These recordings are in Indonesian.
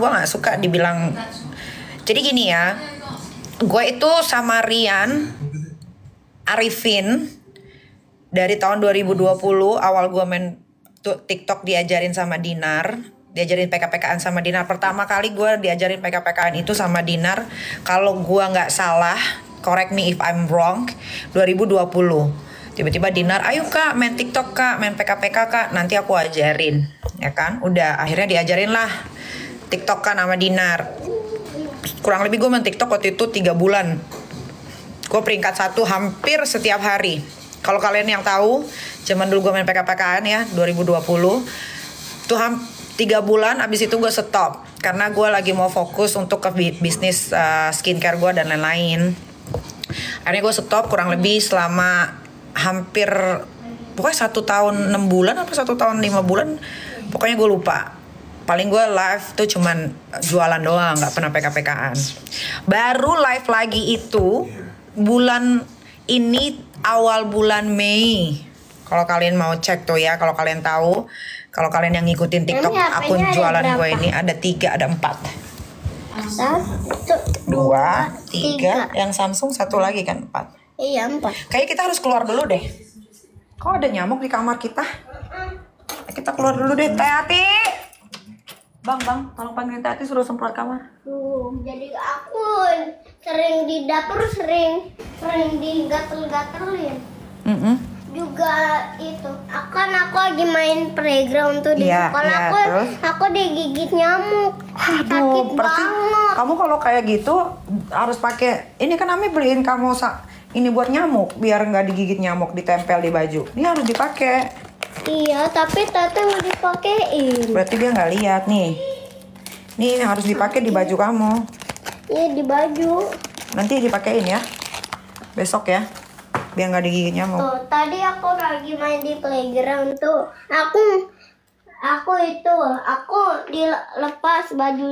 gue nggak suka dibilang jadi gini ya gue itu sama Rian Arifin dari tahun 2020 awal gue main TikTok diajarin sama Dinar diajarin PKPKan sama Dinar pertama kali gue diajarin PKPKan itu sama Dinar kalau gue nggak salah correct me if I'm wrong 2020 tiba-tiba Dinar ayo kak main TikTok kak main PKPK kak nanti aku ajarin ya kan udah akhirnya diajarin lah Tiktok kan sama dinar kurang lebih gue main tiktok waktu itu tiga bulan gue peringkat satu hampir setiap hari kalau kalian yang tahu zaman dulu gue main PKPKN ya 2020 tuh tiga bulan abis itu gue stop karena gue lagi mau fokus untuk ke bisnis uh, skincare gue dan lain-lain akhirnya gue stop kurang lebih selama hampir pokoknya satu tahun enam bulan apa satu tahun lima bulan pokoknya gue lupa paling gue live tuh cuman eh, jualan doang nggak pernah PKPKan baru live lagi itu iya. bulan ini awal bulan Mei kalau kalian mau cek tuh ya kalau kalian tahu kalau kalian yang ngikutin TikTok akun jualan gue ini ada tiga ada empat satu dua tiga. tiga yang Samsung satu lagi kan empat iya empat kayaknya kita harus keluar dulu deh kok ada nyamuk di kamar kita kita keluar dulu deh hati Bang, bang, tolong panggilin Tati suruh semprot kamar. Tuh, jadi aku sering di dapur, sering sering di gatel gatelin Mm -hmm. Juga itu, akan aku lagi main playground tuh di yeah, sekolah yeah, aku, terus? aku digigit nyamuk. Aduh, sakit banget. Kamu kalau kayak gitu harus pakai ini kan Ami beliin kamu ini buat nyamuk biar nggak digigit nyamuk ditempel di baju. Ini harus dipakai. Iya, tapi Tete mau dipakein. Berarti dia nggak lihat nih. Nih harus dipakai di baju kamu. Iya di baju. Nanti dipakein ya. Besok ya. Biar nggak digigit nyamuk. Tuh, tadi aku lagi main di playground tuh. Aku aku itu aku dilepas baju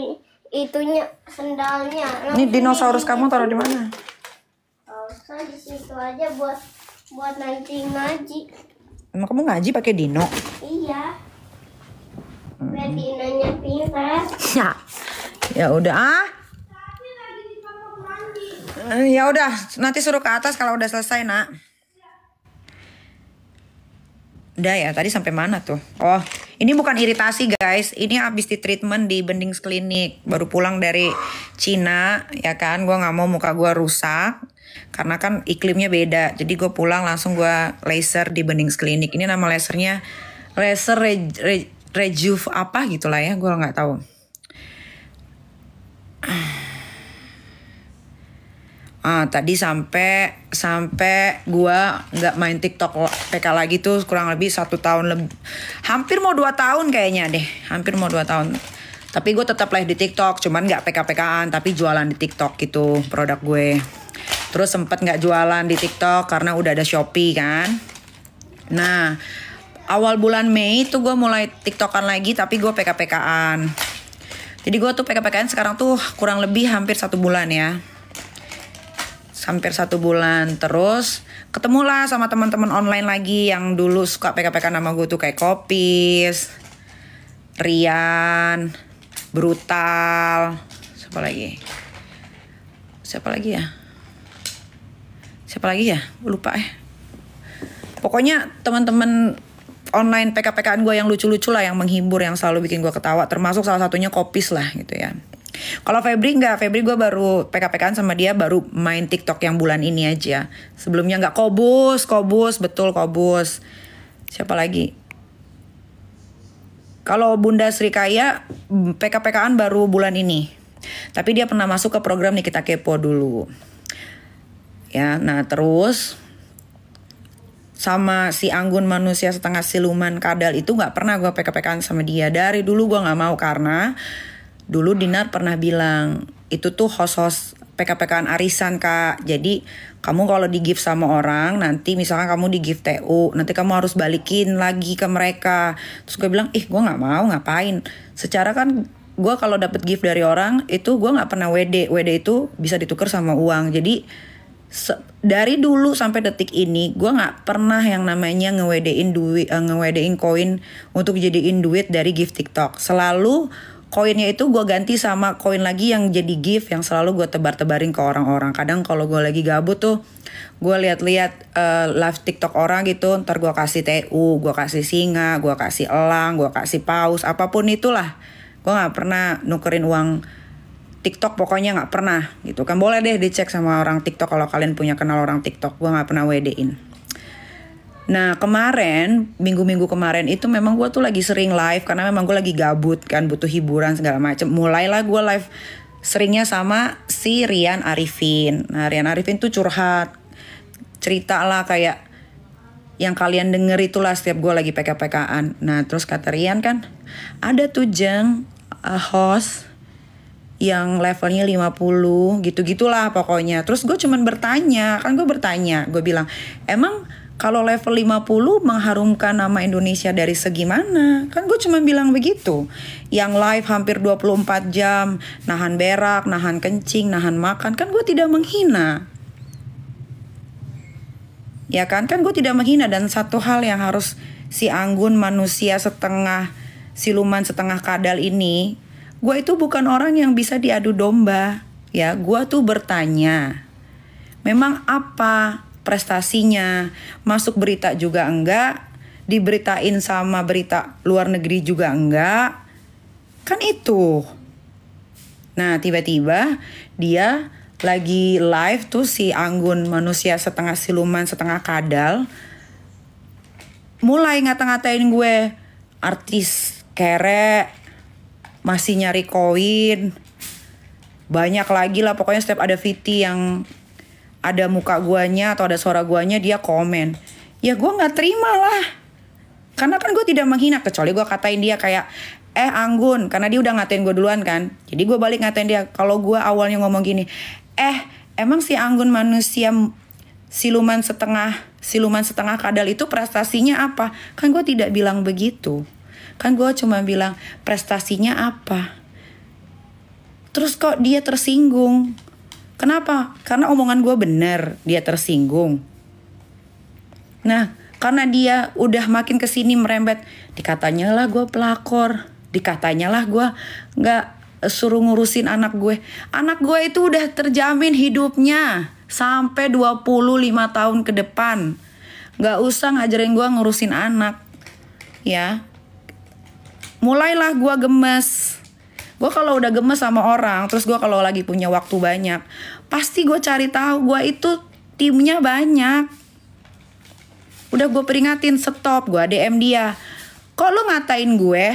itunya sendalnya. Nanti ini dinosaurus kamu taruh di mana? Oh, di situ aja buat buat nanti ngaji. Emang kamu ngaji pakai dino? Iya. Hmm. ya. Ya udah ah. Eh, ya udah, nanti suruh ke atas kalau udah selesai, Nak. Udah ya, tadi sampai mana tuh? Oh, ini bukan iritasi, guys. Ini habis di treatment di Bendings Clinic, baru pulang dari Cina, ya kan? Gua nggak mau muka gua rusak karena kan iklimnya beda jadi gue pulang langsung gue laser di Bening's Clinic ini nama lasernya laser re, re, rejuve apa gitulah ya gue nggak tahu ah tadi sampai sampai gue nggak main TikTok PK lagi tuh kurang lebih satu tahun lebih hampir mau dua tahun kayaknya deh hampir mau dua tahun tapi gue tetap live di TikTok cuman nggak PK PKan tapi jualan di TikTok gitu produk gue Terus sempat nggak jualan di TikTok karena udah ada Shopee kan. Nah, awal bulan Mei itu gue mulai TikTokan lagi tapi gue PKPKan. Jadi gue tuh PKPKan sekarang tuh kurang lebih hampir satu bulan ya. Hampir satu bulan terus ketemulah sama teman-teman online lagi yang dulu suka PKPK nama k-an gue tuh kayak Kopis, Rian, Brutal, siapa lagi? Siapa lagi ya? siapa lagi ya lupa eh pokoknya teman-teman online PKPKN gue yang lucu-lucu lah yang menghibur yang selalu bikin gue ketawa termasuk salah satunya kopis lah gitu ya kalau Febri nggak, Febri gue baru PKPKan sama dia baru main TikTok yang bulan ini aja. Sebelumnya nggak kobus, kobus, betul kobus. Siapa lagi? Kalau Bunda Sri Kaya PKPKan baru bulan ini. Tapi dia pernah masuk ke program kita Kepo dulu ya nah terus sama si Anggun manusia setengah siluman kadal itu nggak pernah gue pk-pekan sama dia dari dulu gue nggak mau karena dulu Dinar pernah bilang itu tuh host-host PKPKan arisan kak jadi kamu kalau di gift sama orang nanti misalkan kamu di gift TU nanti kamu harus balikin lagi ke mereka terus gue bilang ih gue nggak mau ngapain secara kan gue kalau dapet gift dari orang itu gue nggak pernah wede wede itu bisa ditukar sama uang jadi dari dulu sampai detik ini gue nggak pernah yang namanya ngewedein duit uh, ngewedein koin untuk jadiin duit dari gift TikTok selalu koinnya itu gue ganti sama koin lagi yang jadi gift yang selalu gue tebar-tebarin ke orang-orang kadang kalau gue lagi gabut tuh gue lihat-lihat uh, eh, live TikTok orang gitu ntar gue kasih TU gue kasih singa gue kasih elang gue kasih paus apapun itulah gue nggak pernah nukerin uang TikTok pokoknya nggak pernah gitu kan boleh deh dicek sama orang TikTok kalau kalian punya kenal orang TikTok gue nggak pernah WD-in Nah kemarin minggu-minggu kemarin itu memang gue tuh lagi sering live karena memang gue lagi gabut kan butuh hiburan segala macem. Mulailah gue live seringnya sama si Rian Arifin. Nah Rian Arifin tuh curhat cerita lah kayak yang kalian denger itulah setiap gue lagi PKPKan pekaan Nah terus kata Rian kan ada tuh jeng uh, host yang levelnya 50 gitu-gitulah pokoknya. Terus gue cuman bertanya, kan gue bertanya, gue bilang, "Emang kalau level 50 mengharumkan nama Indonesia dari segi mana? Kan gue cuma bilang begitu. Yang live hampir 24 jam, nahan berak, nahan kencing, nahan makan, kan gue tidak menghina. Ya kan, kan gue tidak menghina dan satu hal yang harus si Anggun manusia setengah siluman setengah kadal ini gue itu bukan orang yang bisa diadu domba. Ya, gue tuh bertanya. Memang apa prestasinya? Masuk berita juga enggak? Diberitain sama berita luar negeri juga enggak? Kan itu. Nah, tiba-tiba dia lagi live tuh si Anggun manusia setengah siluman setengah kadal mulai ngata-ngatain gue artis kere masih nyari koin banyak lagi lah pokoknya setiap ada Viti yang ada muka guanya atau ada suara guanya dia komen ya gua nggak terima lah karena kan gue tidak menghina kecuali gua katain dia kayak eh Anggun karena dia udah ngatain gue duluan kan jadi gua balik ngatain dia kalau gua awalnya ngomong gini eh emang si Anggun manusia siluman setengah siluman setengah kadal itu prestasinya apa kan gue tidak bilang begitu kan gue cuma bilang prestasinya apa terus kok dia tersinggung kenapa karena omongan gue bener dia tersinggung nah karena dia udah makin kesini merembet dikatanya lah gue pelakor dikatanya lah gue nggak suruh ngurusin anak gue anak gue itu udah terjamin hidupnya sampai 25 tahun ke depan Gak usah ngajarin gue ngurusin anak ya mulailah gue gemes gue kalau udah gemes sama orang terus gue kalau lagi punya waktu banyak pasti gue cari tahu gue itu timnya banyak udah gue peringatin stop gue dm dia kok lu ngatain gue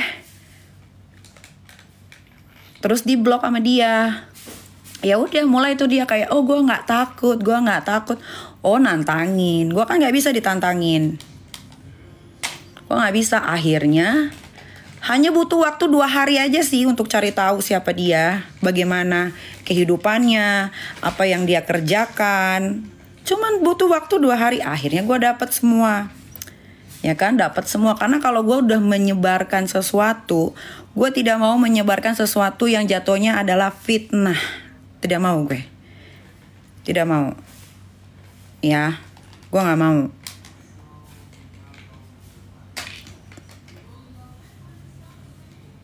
terus di blok sama dia ya udah mulai itu dia kayak oh gue nggak takut gue nggak takut oh nantangin gue kan nggak bisa ditantangin gue nggak bisa akhirnya hanya butuh waktu dua hari aja sih untuk cari tahu siapa dia, bagaimana kehidupannya, apa yang dia kerjakan. Cuman butuh waktu dua hari, akhirnya gue dapat semua. Ya kan, dapat semua. Karena kalau gue udah menyebarkan sesuatu, gue tidak mau menyebarkan sesuatu yang jatuhnya adalah fitnah. Tidak mau gue. Tidak mau. Ya, gue gak mau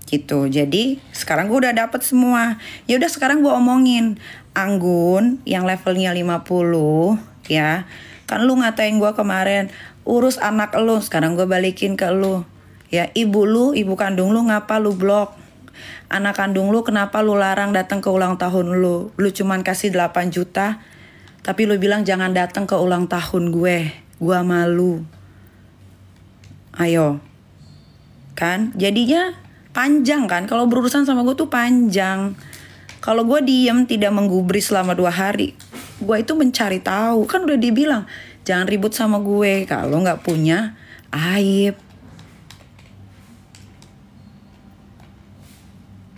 gitu. Jadi sekarang gue udah dapet semua. Ya udah sekarang gue omongin Anggun yang levelnya 50 ya. Kan lu ngatain gue kemarin urus anak lu, sekarang gue balikin ke lu. Ya ibu lu, ibu kandung lu ngapa lu blok? Anak kandung lu kenapa lu larang datang ke ulang tahun lu? Lu cuman kasih 8 juta, tapi lu bilang jangan datang ke ulang tahun gue. gue malu. Ayo, kan jadinya panjang kan kalau berurusan sama gue tuh panjang kalau gue diem tidak menggubris selama dua hari gue itu mencari tahu kan udah dibilang jangan ribut sama gue kalau nggak punya aib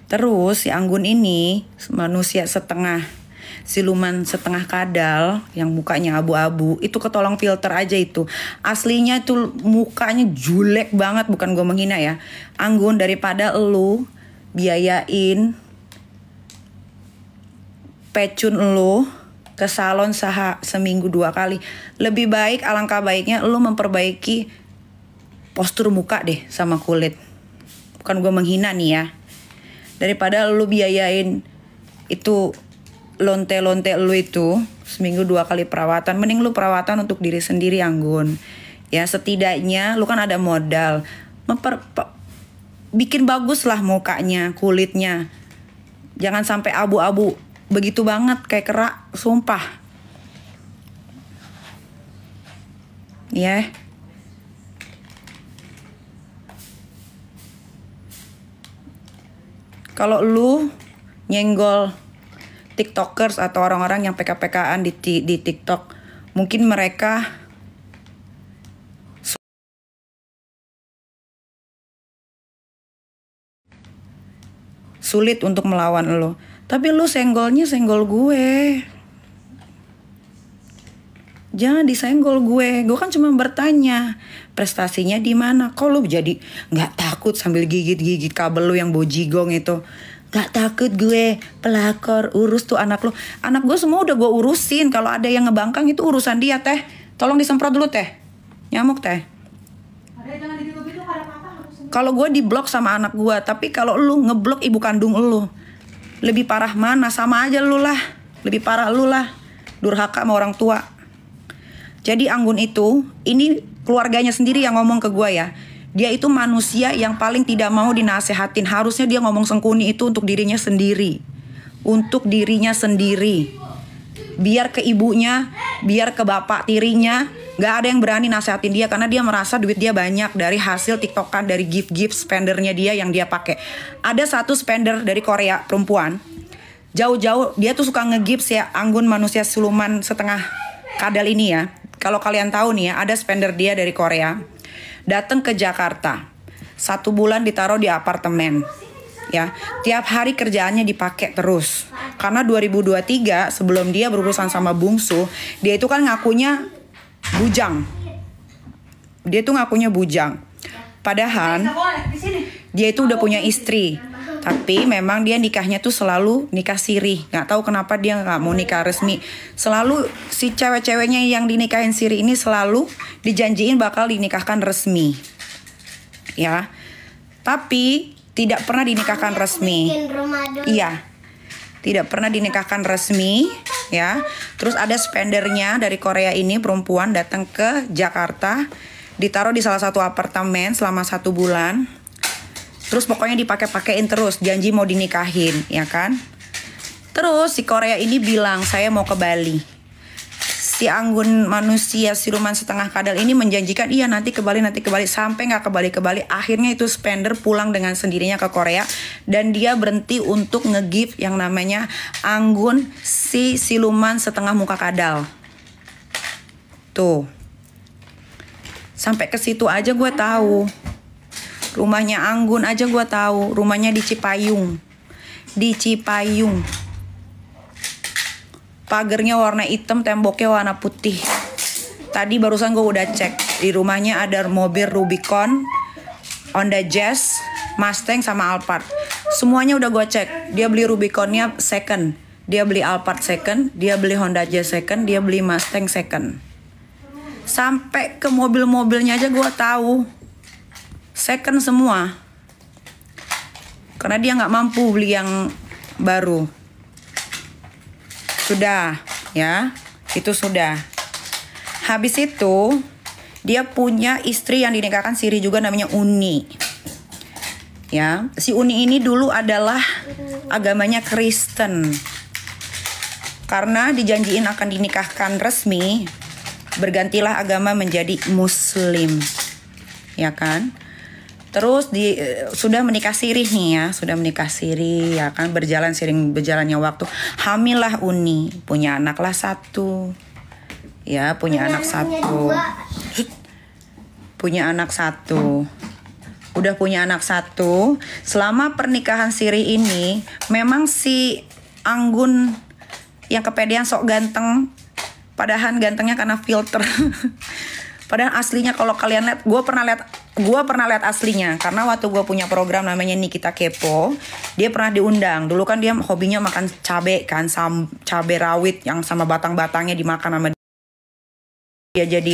terus si Anggun ini manusia setengah siluman setengah kadal yang mukanya abu-abu itu ketolong filter aja itu aslinya itu mukanya julek banget bukan gue menghina ya Anggun daripada lu biayain pecun lu ke salon saha seminggu dua kali lebih baik alangkah baiknya lu memperbaiki postur muka deh sama kulit bukan gue menghina nih ya daripada lu biayain itu lonte-lonte lu itu seminggu dua kali perawatan mending lu perawatan untuk diri sendiri anggun ya setidaknya lu kan ada modal memper bikin bagus lah mukanya kulitnya jangan sampai abu-abu begitu banget kayak kerak sumpah ya yeah. kalau lu nyenggol tiktokers atau orang-orang yang PKPKan di, di tiktok mungkin mereka sulit untuk melawan lo tapi lo senggolnya senggol gue jangan disenggol gue gue kan cuma bertanya prestasinya di mana kok lu jadi nggak takut sambil gigit gigit kabel lo yang bojigong itu Gak takut gue pelakor urus tuh anak lo. Anak gue semua udah gue urusin. Kalau ada yang ngebangkang itu urusan dia teh. Tolong disemprot dulu teh. Nyamuk teh. Kalau gue diblok sama anak gue, tapi kalau lu ngeblok ibu kandung lu, lebih parah mana? Sama aja lu lah. Lebih parah lu lah. Durhaka sama orang tua. Jadi Anggun itu, ini keluarganya sendiri yang ngomong ke gue ya dia itu manusia yang paling tidak mau dinasehatin. Harusnya dia ngomong sengkuni itu untuk dirinya sendiri. Untuk dirinya sendiri. Biar ke ibunya, biar ke bapak tirinya, Gak ada yang berani nasehatin dia karena dia merasa duit dia banyak dari hasil tiktokan dari gift gift spendernya dia yang dia pakai ada satu spender dari Korea perempuan jauh-jauh dia tuh suka ngegips ya anggun manusia siluman setengah kadal ini ya kalau kalian tahu nih ya ada spender dia dari Korea datang ke Jakarta satu bulan ditaruh di apartemen ya tiap hari kerjaannya dipakai terus karena 2023 sebelum dia berurusan sama bungsu dia itu kan ngakunya bujang dia itu ngakunya bujang padahal dia itu udah punya istri tapi memang dia nikahnya tuh selalu nikah siri nggak tahu kenapa dia nggak mau nikah resmi selalu si cewek-ceweknya yang dinikahin siri ini selalu dijanjiin bakal dinikahkan resmi ya tapi tidak pernah dinikahkan resmi iya tidak pernah dinikahkan resmi ya terus ada spendernya dari Korea ini perempuan datang ke Jakarta ditaruh di salah satu apartemen selama satu bulan Terus pokoknya dipakai-pakein terus, janji mau dinikahin, ya kan? Terus si Korea ini bilang, saya mau ke Bali. Si anggun manusia siluman setengah kadal ini menjanjikan, iya nanti ke Bali, nanti ke Bali. Sampai nggak ke Bali, ke Bali. Akhirnya itu spender pulang dengan sendirinya ke Korea. Dan dia berhenti untuk nge-give yang namanya anggun si siluman setengah muka kadal. Tuh. Sampai ke situ aja gue tahu. Rumahnya Anggun aja gue tahu. Rumahnya di Cipayung. Di Cipayung. Pagernya warna hitam, temboknya warna putih. Tadi barusan gue udah cek. Di rumahnya ada mobil Rubicon, Honda Jazz, Mustang sama Alphard. Semuanya udah gue cek. Dia beli Rubiconnya second. Dia beli Alphard second. Dia beli Honda Jazz second. Dia beli Mustang second. Sampai ke mobil-mobilnya aja gue tahu second semua karena dia nggak mampu beli yang baru sudah ya itu sudah habis itu dia punya istri yang dinikahkan siri juga namanya Uni ya si Uni ini dulu adalah agamanya Kristen karena dijanjiin akan dinikahkan resmi bergantilah agama menjadi Muslim ya kan Terus di eh, sudah menikah sirih nih ya, sudah menikah sirih ya kan berjalan sering berjalannya waktu. Hamil lah Uni, punya anaklah satu. Ya, punya, punya anak, satu. Punya, anak satu. Udah punya anak satu. Selama pernikahan sirih ini memang si Anggun yang kepedean sok ganteng padahal gantengnya karena filter Padahal aslinya kalau kalian lihat, gue pernah lihat gue pernah lihat aslinya karena waktu gue punya program namanya Nikita Kepo dia pernah diundang dulu kan dia hobinya makan cabe kan sam cabe rawit yang sama batang-batangnya dimakan sama dia jadi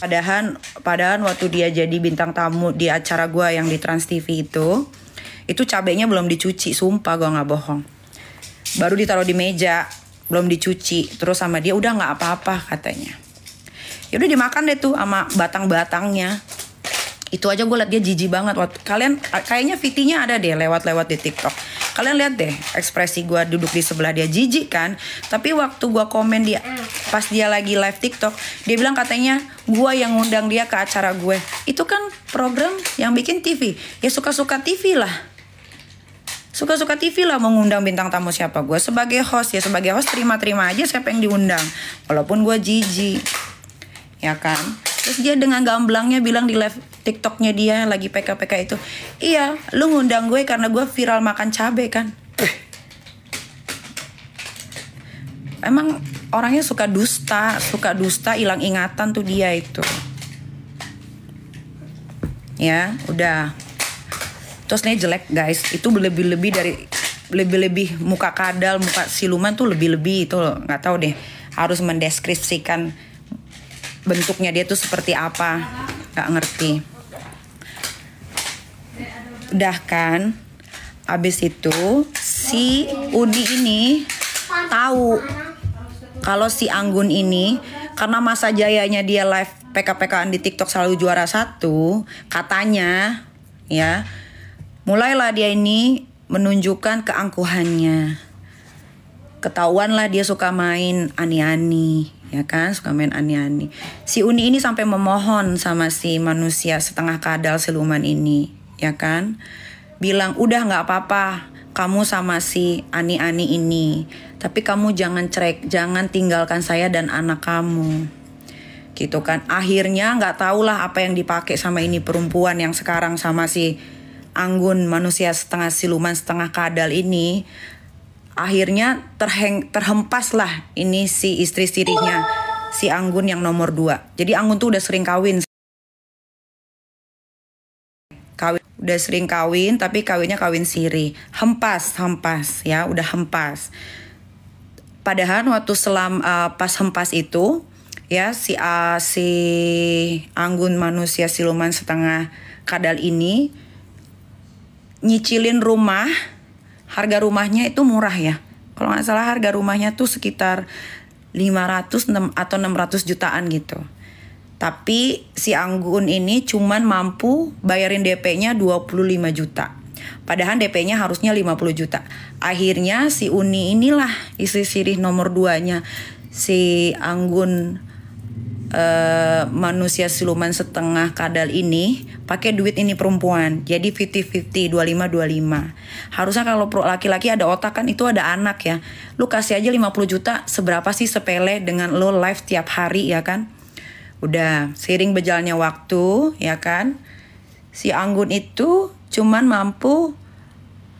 padahal padahal waktu dia jadi bintang tamu di acara gue yang di Trans TV itu itu cabenya belum dicuci sumpah gue nggak bohong baru ditaruh di meja belum dicuci terus sama dia udah nggak apa-apa katanya ya udah dimakan deh tuh sama batang-batangnya itu aja gue liat dia jijik banget kalian kayaknya fitinya ada deh lewat-lewat di TikTok kalian lihat deh ekspresi gue duduk di sebelah dia jijik kan tapi waktu gue komen dia pas dia lagi live TikTok dia bilang katanya gue yang ngundang dia ke acara gue itu kan program yang bikin TV ya suka-suka TV lah suka-suka TV lah mengundang bintang tamu siapa gue sebagai host ya sebagai host terima-terima aja siapa yang diundang walaupun gue jijik ya kan terus dia dengan gamblangnya bilang di live tiktoknya dia yang lagi PKPK itu iya lu ngundang gue karena gue viral makan cabe kan eh. emang orangnya suka dusta suka dusta hilang ingatan tuh dia itu ya udah terus ini jelek guys itu lebih-lebih dari lebih-lebih muka kadal muka siluman tuh lebih-lebih itu nggak tahu deh harus mendeskripsikan bentuknya dia tuh seperti apa Gak ngerti udah kan abis itu si Udi ini tahu kalau si Anggun ini karena masa jayanya dia live PKPKan di TikTok selalu juara satu katanya ya mulailah dia ini menunjukkan keangkuhannya ketahuanlah dia suka main ani-ani ya kan suka main ani-ani. Si Uni ini sampai memohon sama si manusia setengah kadal siluman ini, ya kan? Bilang udah nggak apa-apa, kamu sama si ani-ani ini, tapi kamu jangan cerek, jangan tinggalkan saya dan anak kamu. Gitu kan? Akhirnya nggak lah apa yang dipakai sama ini perempuan yang sekarang sama si Anggun manusia setengah siluman setengah kadal ini akhirnya terheng, terhempas lah ini si istri sirinya si Anggun yang nomor dua. Jadi Anggun tuh udah sering kawin. Kawin udah sering kawin tapi kawinnya kawin siri. Hempas, hempas ya, udah hempas. Padahal waktu selam uh, pas hempas itu ya si uh, si Anggun manusia siluman setengah kadal ini nyicilin rumah harga rumahnya itu murah ya. Kalau nggak salah harga rumahnya tuh sekitar 500 atau 600 jutaan gitu. Tapi si Anggun ini cuman mampu bayarin DP-nya 25 juta. Padahal DP-nya harusnya 50 juta. Akhirnya si Uni inilah isi sirih nomor duanya si Anggun Eh, manusia siluman setengah kadal ini pakai duit ini perempuan. Jadi 50-50, 25-25. Harusnya kalau laki-laki ada otak kan itu ada anak ya. Lu kasih aja 50 juta, seberapa sih sepele dengan lo live tiap hari ya kan? Udah, seiring berjalannya waktu ya kan? Si Anggun itu cuman mampu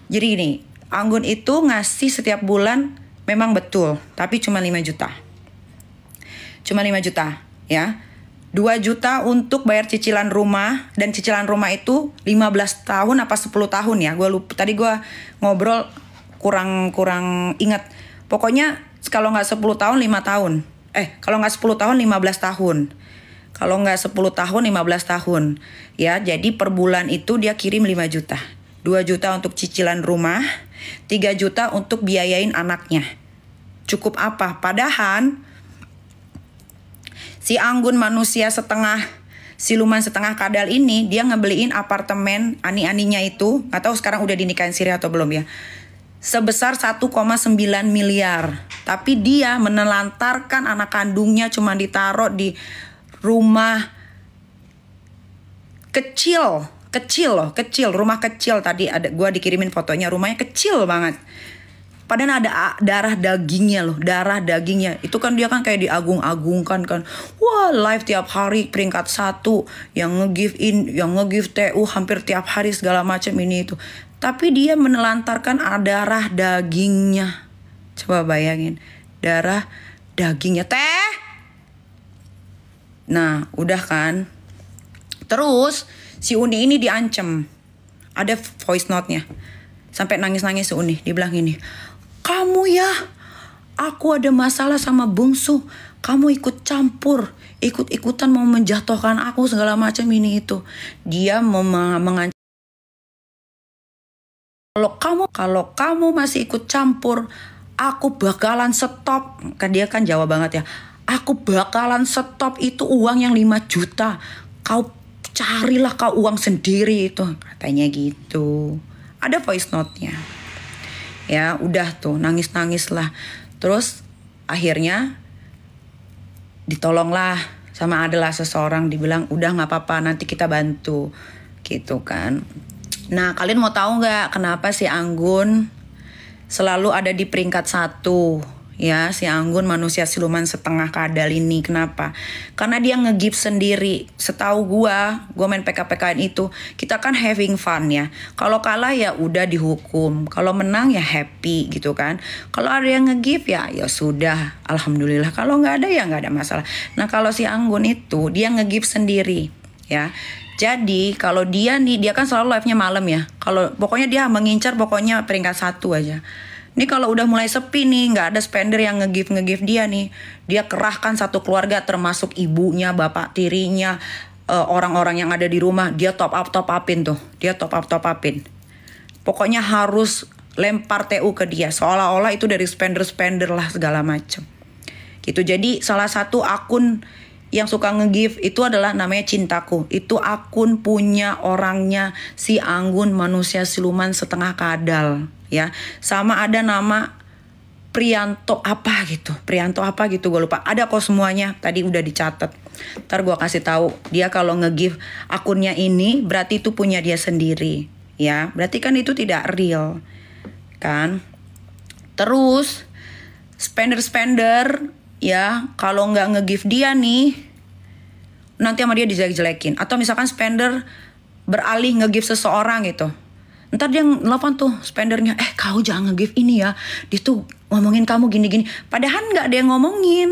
jadi ini, Anggun itu ngasih setiap bulan memang betul, tapi cuma 5 juta. Cuma 5 juta ya. 2 juta untuk bayar cicilan rumah dan cicilan rumah itu 15 tahun apa 10 tahun ya. Gua lupa tadi gua ngobrol kurang kurang ingat. Pokoknya kalau nggak 10 tahun 5 tahun. Eh, kalau nggak 10 tahun 15 tahun. Kalau nggak 10 tahun 15 tahun. Ya, jadi per bulan itu dia kirim 5 juta. 2 juta untuk cicilan rumah, 3 juta untuk biayain anaknya. Cukup apa? Padahal si Anggun manusia setengah siluman setengah kadal ini dia ngebeliin apartemen ani-aninya itu atau sekarang udah dinikahin Siri atau belum ya sebesar 1,9 miliar tapi dia menelantarkan anak kandungnya cuma ditaruh di rumah kecil kecil loh kecil rumah kecil tadi ada gua dikirimin fotonya rumahnya kecil banget Padahal ada darah dagingnya loh, darah dagingnya. Itu kan dia kan kayak diagung-agungkan kan. Wah, live tiap hari peringkat satu, yang nge-give in, yang nge-give TU hampir tiap hari segala macam ini itu. Tapi dia menelantarkan darah dagingnya. Coba bayangin, darah dagingnya teh. Nah, udah kan. Terus si Uni ini diancam. Ada voice note-nya sampai nangis-nangis si Uni dibilang ini kamu ya, aku ada masalah sama bungsu, kamu ikut campur, ikut-ikutan mau menjatuhkan aku segala macam ini itu. Dia mengancam kalau kamu kalau kamu masih ikut campur, aku bakalan stop. Kan dia kan jawab banget ya. Aku bakalan stop itu uang yang 5 juta. Kau carilah kau uang sendiri itu katanya gitu. Ada voice note-nya ya udah tuh nangis nangis lah terus akhirnya ditolonglah sama adalah seseorang dibilang udah nggak apa-apa nanti kita bantu gitu kan nah kalian mau tahu nggak kenapa si Anggun selalu ada di peringkat satu ya si Anggun manusia siluman setengah kadal ini kenapa karena dia ngegip sendiri setahu gua gua main PKPKN itu kita kan having fun ya kalau kalah ya udah dihukum kalau menang ya happy gitu kan kalau ada yang ngegip ya ya sudah alhamdulillah kalau nggak ada ya nggak ada masalah nah kalau si Anggun itu dia ngegip sendiri ya jadi kalau dia nih dia kan selalu live-nya malam ya. Kalau pokoknya dia mengincar pokoknya peringkat satu aja. Ini kalau udah mulai sepi nih, nggak ada spender yang ngegift ngegift dia nih. Dia kerahkan satu keluarga termasuk ibunya, bapak tirinya, eh, orang-orang yang ada di rumah, dia top up top upin tuh. Dia top up top upin. Pokoknya harus lempar TU ke dia seolah-olah itu dari spender-spender lah segala macem gitu jadi salah satu akun yang suka ngegift itu adalah namanya cintaku itu akun punya orangnya si Anggun manusia siluman setengah kadal ya sama ada nama Prianto apa gitu Prianto apa gitu gue lupa ada kok semuanya tadi udah dicatat ntar gue kasih tahu dia kalau ngegive akunnya ini berarti itu punya dia sendiri ya berarti kan itu tidak real kan terus spender spender ya kalau nggak ngegive dia nih nanti sama dia dijelek-jelekin atau misalkan spender beralih ngegive seseorang gitu ntar dia nelfon tuh spendernya eh kau jangan nge-give ini ya dia tuh ngomongin kamu gini-gini padahal nggak ada yang ngomongin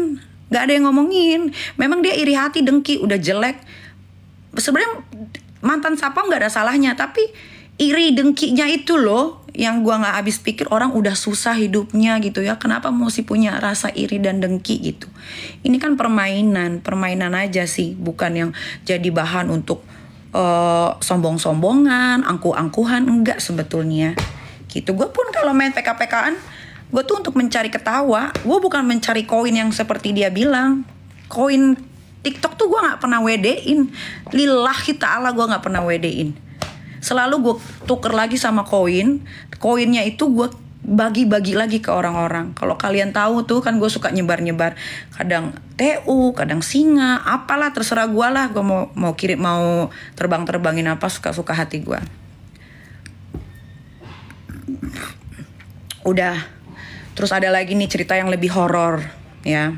nggak ada yang ngomongin memang dia iri hati dengki udah jelek sebenarnya mantan siapa nggak ada salahnya tapi iri dengkinya itu loh yang gua nggak habis pikir orang udah susah hidupnya gitu ya kenapa mesti punya rasa iri dan dengki gitu ini kan permainan permainan aja sih bukan yang jadi bahan untuk uh, sombong-sombongan, angku-angkuhan enggak sebetulnya. Gitu. Gue pun kalau main pk an, gue tuh untuk mencari ketawa. Gue bukan mencari koin yang seperti dia bilang. Koin TikTok tuh gue nggak pernah wedein. Lillahi ta'ala gue nggak pernah wedein. Selalu gue tuker lagi sama koin. Koinnya itu gue bagi-bagi lagi ke orang-orang. Kalau kalian tahu tuh kan gue suka nyebar-nyebar. Kadang TU, kadang singa, apalah terserah gue lah. Gue mau mau kirim mau terbang-terbangin apa suka-suka hati gue. Udah. Terus ada lagi nih cerita yang lebih horor ya.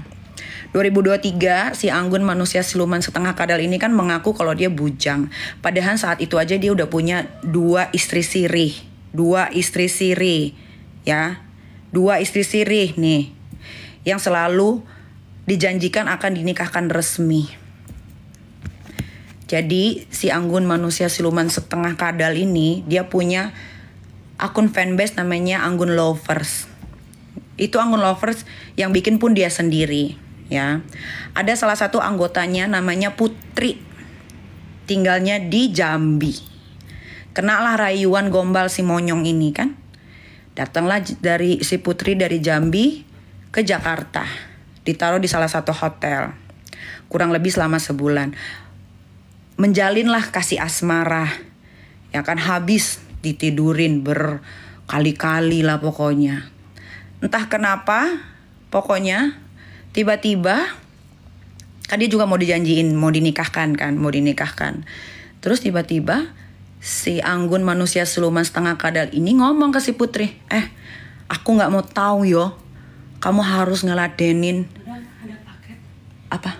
2023, si Anggun manusia siluman setengah kadal ini kan mengaku kalau dia bujang. Padahal saat itu aja dia udah punya dua istri sirih. Dua istri sirih ya dua istri sirih nih yang selalu dijanjikan akan dinikahkan resmi. Jadi si Anggun manusia siluman setengah kadal ini dia punya akun fanbase namanya Anggun Lovers. Itu Anggun Lovers yang bikin pun dia sendiri ya. Ada salah satu anggotanya namanya Putri. Tinggalnya di Jambi. Kenalah rayuan gombal si monyong ini kan. Datanglah dari si putri dari Jambi ke Jakarta, ditaruh di salah satu hotel. Kurang lebih selama sebulan. Menjalinlah kasih asmara. Ya kan habis ditidurin berkali-kali lah pokoknya. Entah kenapa, pokoknya tiba-tiba kan dia juga mau dijanjiin, mau dinikahkan kan, mau dinikahkan. Terus tiba-tiba si Anggun manusia siluman setengah kadal ini ngomong ke si Putri, eh aku nggak mau tahu yo, kamu harus ngeladenin. Apa?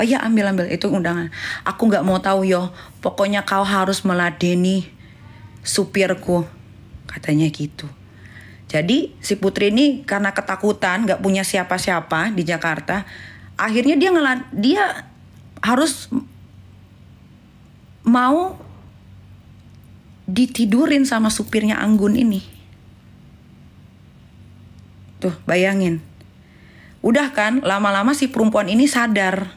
Oh iya ambil ambil itu undangan. Aku nggak mau tahu yo, pokoknya kau harus meladeni supirku, katanya gitu. Jadi si Putri ini karena ketakutan nggak punya siapa-siapa di Jakarta, akhirnya dia ngelad dia harus mau ditidurin sama supirnya Anggun ini. Tuh, bayangin. Udah kan, lama-lama si perempuan ini sadar.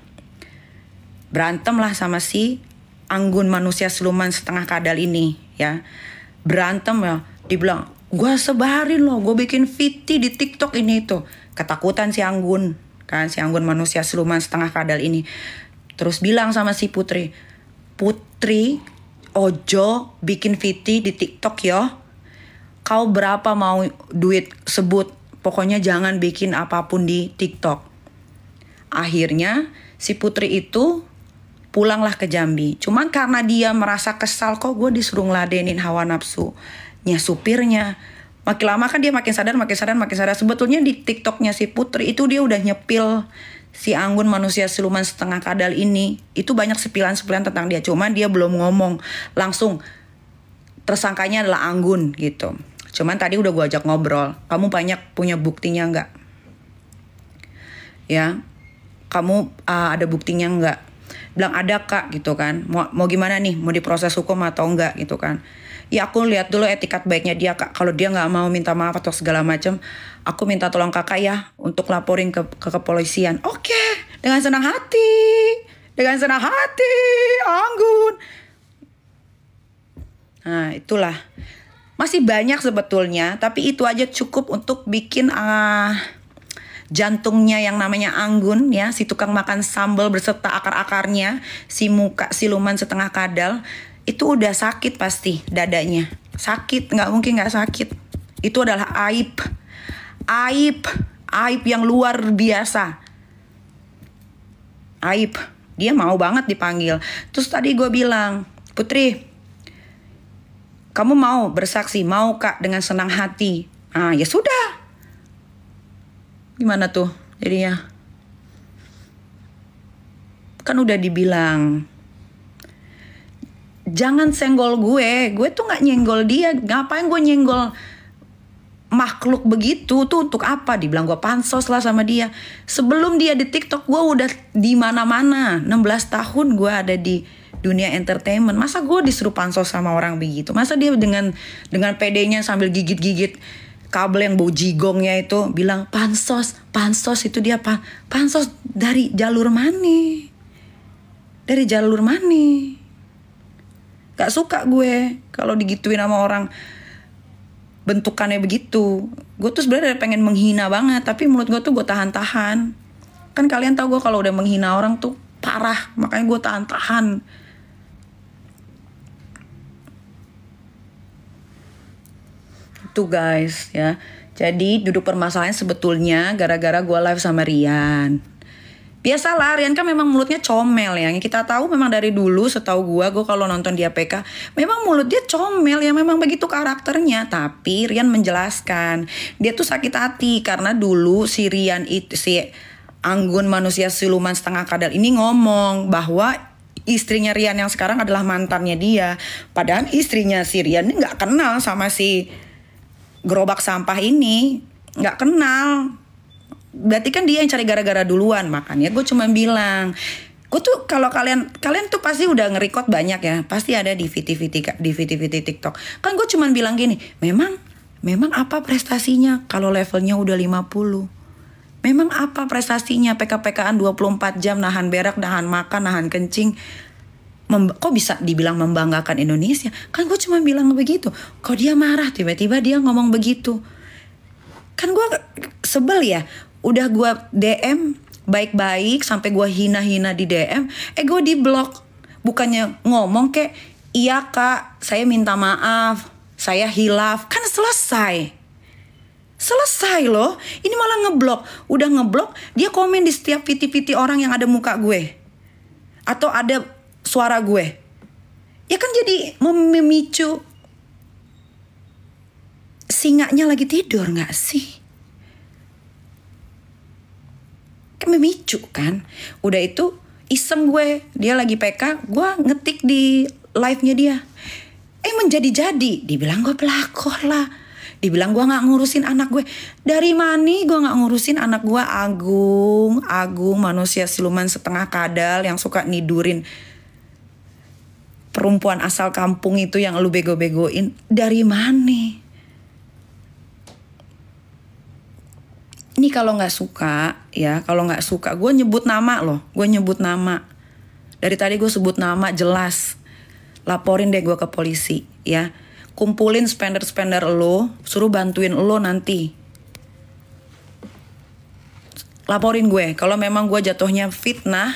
Berantemlah sama si Anggun manusia seluman setengah kadal ini, ya. Berantem ya, dibilang, gue sebarin loh, gue bikin fiti di TikTok ini itu. Ketakutan si Anggun, kan si Anggun manusia seluman setengah kadal ini. Terus bilang sama si Putri, Putri ojo bikin VT di TikTok yo. Ya. Kau berapa mau duit sebut, pokoknya jangan bikin apapun di TikTok. Akhirnya si putri itu pulanglah ke Jambi. Cuman karena dia merasa kesal kok gue disuruh ngeladenin hawa nafsu. Nya supirnya. Makin lama kan dia makin sadar, makin sadar, makin sadar. Sebetulnya di TikToknya si Putri itu dia udah nyepil si Anggun manusia siluman setengah kadal ini itu banyak sepilan-sepilan tentang dia cuman dia belum ngomong langsung tersangkanya adalah Anggun gitu cuman tadi udah gue ajak ngobrol kamu banyak punya buktinya nggak ya kamu uh, ada buktinya nggak bilang ada kak gitu kan mau mau gimana nih mau diproses hukum atau enggak gitu kan ya aku lihat dulu ya etikat baiknya dia kak kalau dia nggak mau minta maaf atau segala macam aku minta tolong kakak ya untuk laporin ke, ke kepolisian oke dengan senang hati dengan senang hati anggun nah itulah masih banyak sebetulnya tapi itu aja cukup untuk bikin uh, jantungnya yang namanya Anggun ya si tukang makan sambal berserta akar-akarnya si muka siluman setengah kadal itu udah sakit pasti dadanya sakit nggak mungkin nggak sakit itu adalah aib aib aib yang luar biasa aib dia mau banget dipanggil terus tadi gue bilang putri kamu mau bersaksi mau kak dengan senang hati ah ya sudah gimana tuh jadinya kan udah dibilang jangan senggol gue gue tuh nggak nyenggol dia ngapain gue nyenggol makhluk begitu tuh untuk apa dibilang gue pansos lah sama dia sebelum dia di TikTok gue udah di mana-mana 16 tahun gue ada di dunia entertainment masa gue disuruh pansos sama orang begitu masa dia dengan dengan pd sambil gigit-gigit kabel yang bau jigongnya itu bilang pansos pansos itu dia apa? pansos dari jalur mani, dari jalur mani. Gak suka gue kalau digituin sama orang bentukannya begitu. Gue tuh sebenarnya pengen menghina banget, tapi mulut gue tuh gue tahan-tahan. Kan kalian tau gue kalau udah menghina orang tuh parah, makanya gue tahan-tahan. Itu guys ya. Jadi duduk permasalahan sebetulnya gara-gara gue live sama Rian biasalah Rian kan memang mulutnya comel ya. kita tahu memang dari dulu setahu gua gua kalau nonton dia PK memang mulut dia comel ya memang begitu karakternya. Tapi Rian menjelaskan dia tuh sakit hati karena dulu si Rian itu si Anggun manusia siluman setengah kadal ini ngomong bahwa istrinya Rian yang sekarang adalah mantannya dia. Padahal istrinya si Rian ini nggak kenal sama si gerobak sampah ini, nggak kenal berarti kan dia yang cari gara-gara duluan makanya gue cuma bilang gue tuh kalau kalian kalian tuh pasti udah ngerekod banyak ya pasti ada di VTVT di vt TikTok kan gue cuma bilang gini memang memang apa prestasinya kalau levelnya udah 50 memang apa prestasinya PKPKan 24 jam nahan berak nahan makan nahan kencing kok bisa dibilang membanggakan Indonesia kan gue cuma bilang begitu kok dia marah tiba-tiba dia ngomong begitu kan gue sebel ya udah gue DM baik-baik sampai gue hina-hina di DM eh gue di blok bukannya ngomong kayak iya kak saya minta maaf saya hilaf kan selesai selesai loh ini malah ngeblok udah ngeblok dia komen di setiap piti-piti orang yang ada muka gue atau ada suara gue ya kan jadi memicu singanya lagi tidur nggak sih memicu kan. Udah itu iseng gue, dia lagi PK, gue ngetik di live-nya dia. Eh menjadi-jadi, dibilang gue pelakor lah. Dibilang gue gak ngurusin anak gue. Dari mana gue gak ngurusin anak gue Agung. Agung manusia siluman setengah kadal yang suka nidurin perempuan asal kampung itu yang lu bego-begoin. Dari mana? ini kalau nggak suka ya kalau nggak suka gue nyebut nama loh gue nyebut nama dari tadi gue sebut nama jelas laporin deh gue ke polisi ya kumpulin spender spender lo suruh bantuin lo nanti laporin gue kalau memang gue jatuhnya fitnah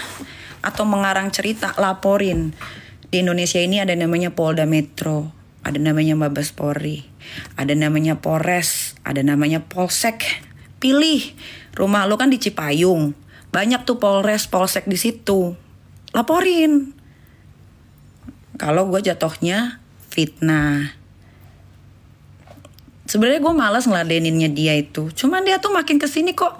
atau mengarang cerita laporin di Indonesia ini ada namanya Polda Metro ada namanya Mabes Polri ada namanya Polres ada namanya Polsek pilih rumah lo kan di Cipayung banyak tuh polres polsek di situ laporin kalau gue jatuhnya fitnah sebenarnya gue malas ngeladeninnya dia itu cuman dia tuh makin kesini kok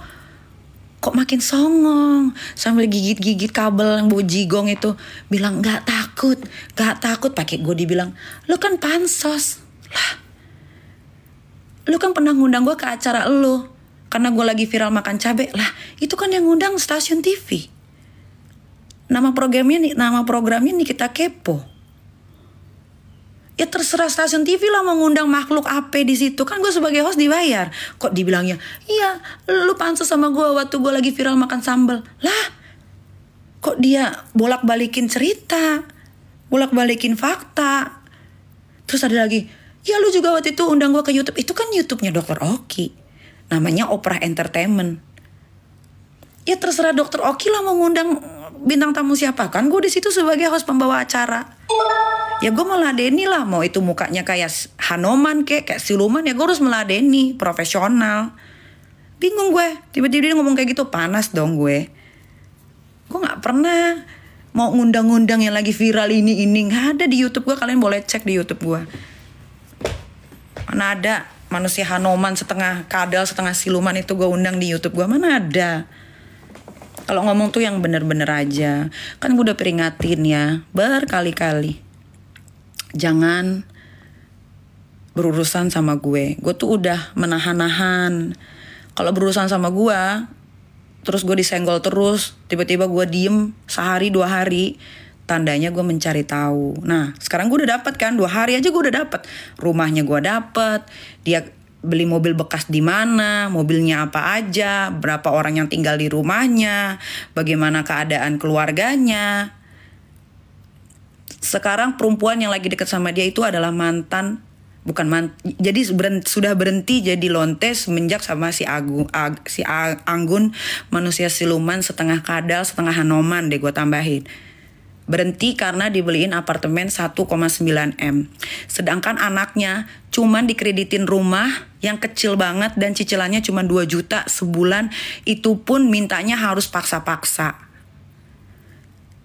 kok makin songong sambil gigit-gigit kabel yang bujigong itu bilang nggak takut nggak takut pakai gue dibilang lu kan pansos lah lu kan pernah ngundang gue ke acara lu karena gue lagi viral makan cabai lah itu kan yang ngundang stasiun TV nama programnya nih nama programnya nih kita Kepo ya terserah stasiun TV lah mau ngundang makhluk apa di situ kan gue sebagai host dibayar kok dibilangnya iya lu pansus sama gue waktu gue lagi viral makan sambel lah kok dia bolak balikin cerita bolak balikin fakta terus ada lagi ya lu juga waktu itu undang gue ke YouTube itu kan YouTube-nya dokter Oki namanya Oprah Entertainment. Ya terserah dokter Oki lah mau ngundang bintang tamu siapa kan gue di situ sebagai host pembawa acara. Ya gue meladeni lah mau itu mukanya kayak Hanoman kek kayak siluman ya gue harus meladeni profesional. Bingung gue tiba-tiba dia ngomong kayak gitu panas dong gue. Gue nggak pernah mau ngundang-ngundang yang lagi viral ini ini nggak ada di YouTube gue kalian boleh cek di YouTube gue. Mana ada manusia Hanoman setengah kadal setengah siluman itu gue undang di YouTube gue mana ada kalau ngomong tuh yang bener-bener aja kan gue udah peringatin ya berkali-kali jangan berurusan sama gue gue tuh udah menahan-nahan kalau berurusan sama gue terus gue disenggol terus tiba-tiba gue diem sehari dua hari tandanya gue mencari tahu. Nah, sekarang gue udah dapat kan, dua hari aja gue udah dapat. Rumahnya gue dapat, dia beli mobil bekas di mana, mobilnya apa aja, berapa orang yang tinggal di rumahnya, bagaimana keadaan keluarganya. Sekarang perempuan yang lagi dekat sama dia itu adalah mantan bukan man jadi berhenti, sudah berhenti jadi lontes semenjak sama si Agung Ag, si Anggun manusia siluman setengah kadal setengah Hanoman deh gue tambahin berhenti karena dibeliin apartemen 1,9 M. Sedangkan anaknya cuman dikreditin rumah yang kecil banget dan cicilannya cuma 2 juta sebulan, itu pun mintanya harus paksa-paksa.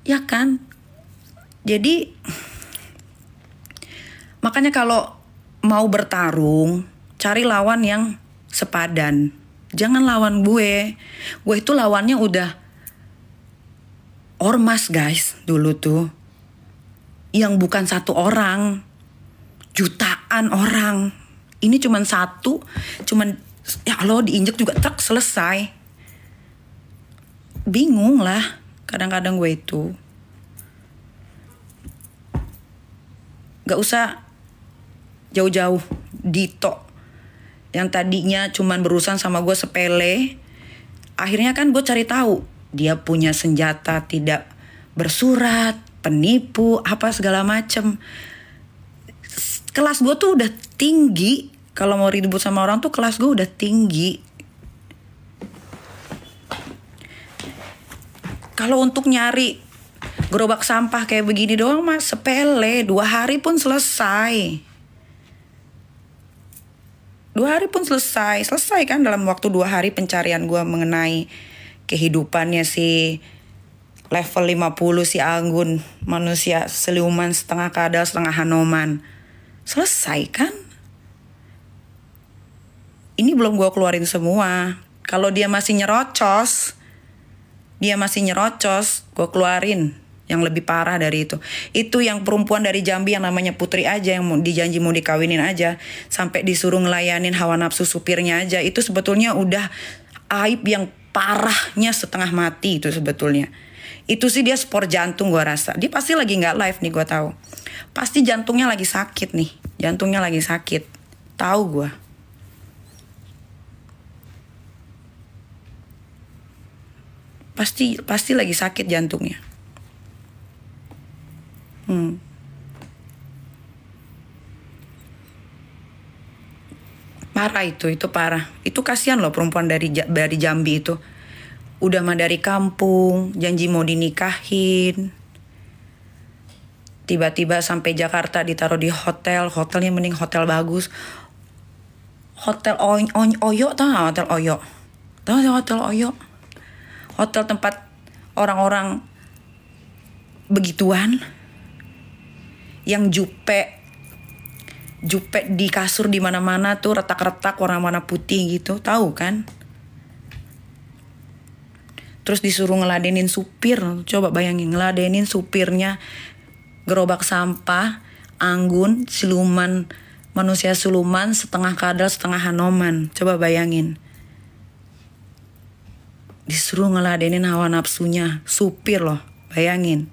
Ya kan? Jadi makanya kalau mau bertarung, cari lawan yang sepadan. Jangan lawan gue. Gue itu lawannya udah ormas guys dulu tuh yang bukan satu orang jutaan orang ini cuman satu cuman ya Allah diinjek juga tak selesai bingung lah kadang-kadang gue itu gak usah jauh-jauh dito yang tadinya cuman berurusan sama gue sepele akhirnya kan gue cari tahu dia punya senjata tidak bersurat, penipu, apa segala macem. Kelas gue tuh udah tinggi. Kalau mau ribut sama orang tuh kelas gue udah tinggi. Kalau untuk nyari gerobak sampah kayak begini doang mas sepele dua hari pun selesai dua hari pun selesai selesai kan dalam waktu dua hari pencarian gue mengenai kehidupannya si level 50 si Anggun, manusia seliuman setengah kadal setengah Hanoman. Selesai kan? Ini belum gue keluarin semua. Kalau dia masih nyerocos, dia masih nyerocos, gue keluarin yang lebih parah dari itu. Itu yang perempuan dari Jambi yang namanya Putri aja yang dijanji mau dikawinin aja, sampai disuruh ngelayanin hawa nafsu supirnya aja. Itu sebetulnya udah aib yang parahnya setengah mati itu sebetulnya. Itu sih dia spor jantung gue rasa. Dia pasti lagi nggak live nih gue tahu. Pasti jantungnya lagi sakit nih. Jantungnya lagi sakit. Tahu gue. Pasti pasti lagi sakit jantungnya. Hmm. Parah itu, itu parah. Itu kasihan loh perempuan dari dari Jambi itu. Udah mah dari kampung, janji mau dinikahin. Tiba-tiba sampai Jakarta ditaruh di hotel, hotelnya mending hotel bagus. Hotel oyo Oyo tau gak hotel Oyo? Tau gak hotel Oyo? Hotel tempat orang-orang begituan yang jupe jupet di kasur di mana-mana tuh retak-retak warna-warna putih gitu tahu kan terus disuruh ngeladenin supir coba bayangin ngeladenin supirnya gerobak sampah anggun siluman manusia siluman setengah kadal setengah hanoman coba bayangin disuruh ngeladenin hawa nafsunya supir loh bayangin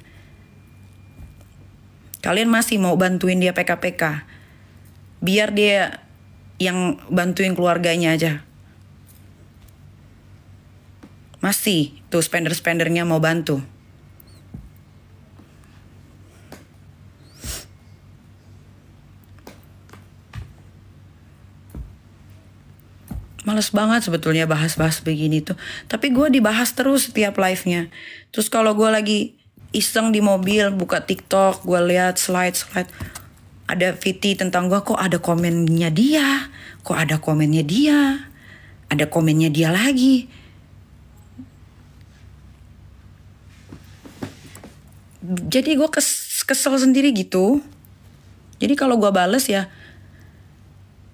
kalian masih mau bantuin dia PKPK -PK biar dia yang bantuin keluarganya aja masih tuh spender-spendernya mau bantu males banget sebetulnya bahas-bahas begini tuh. Tapi gue dibahas terus setiap live-nya. Terus kalau gue lagi iseng di mobil buka TikTok, gue lihat slide-slide ada Viti tentang gue kok ada komennya dia, kok ada komennya dia, ada komennya dia lagi. Jadi gue kes kesel sendiri gitu. Jadi kalau gue bales ya,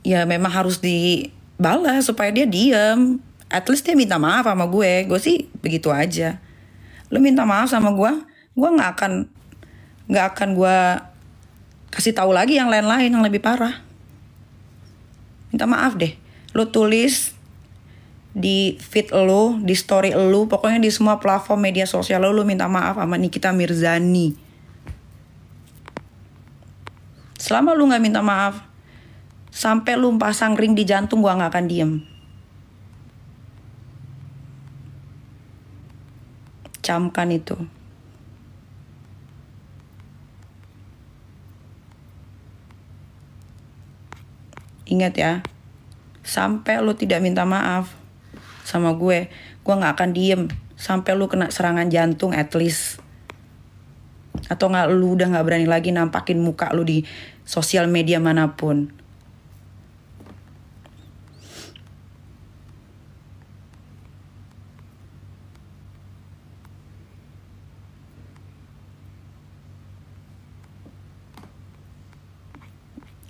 ya memang harus dibalas supaya dia diem. At least dia minta maaf sama gue. Gue sih begitu aja. Lo minta maaf sama gue, gue nggak akan nggak akan gue kasih tahu lagi yang lain-lain yang lebih parah minta maaf deh lu tulis di feed lu, di story lu, pokoknya di semua platform media sosial lu, lu minta maaf sama Nikita Mirzani. Selama lu nggak minta maaf, sampai lu pasang ring di jantung gua nggak akan diem. Camkan itu. Ingat ya, sampai lu tidak minta maaf sama gue, gue nggak akan diem sampai lu kena serangan jantung at least. Atau nggak lu udah nggak berani lagi nampakin muka lu di sosial media manapun.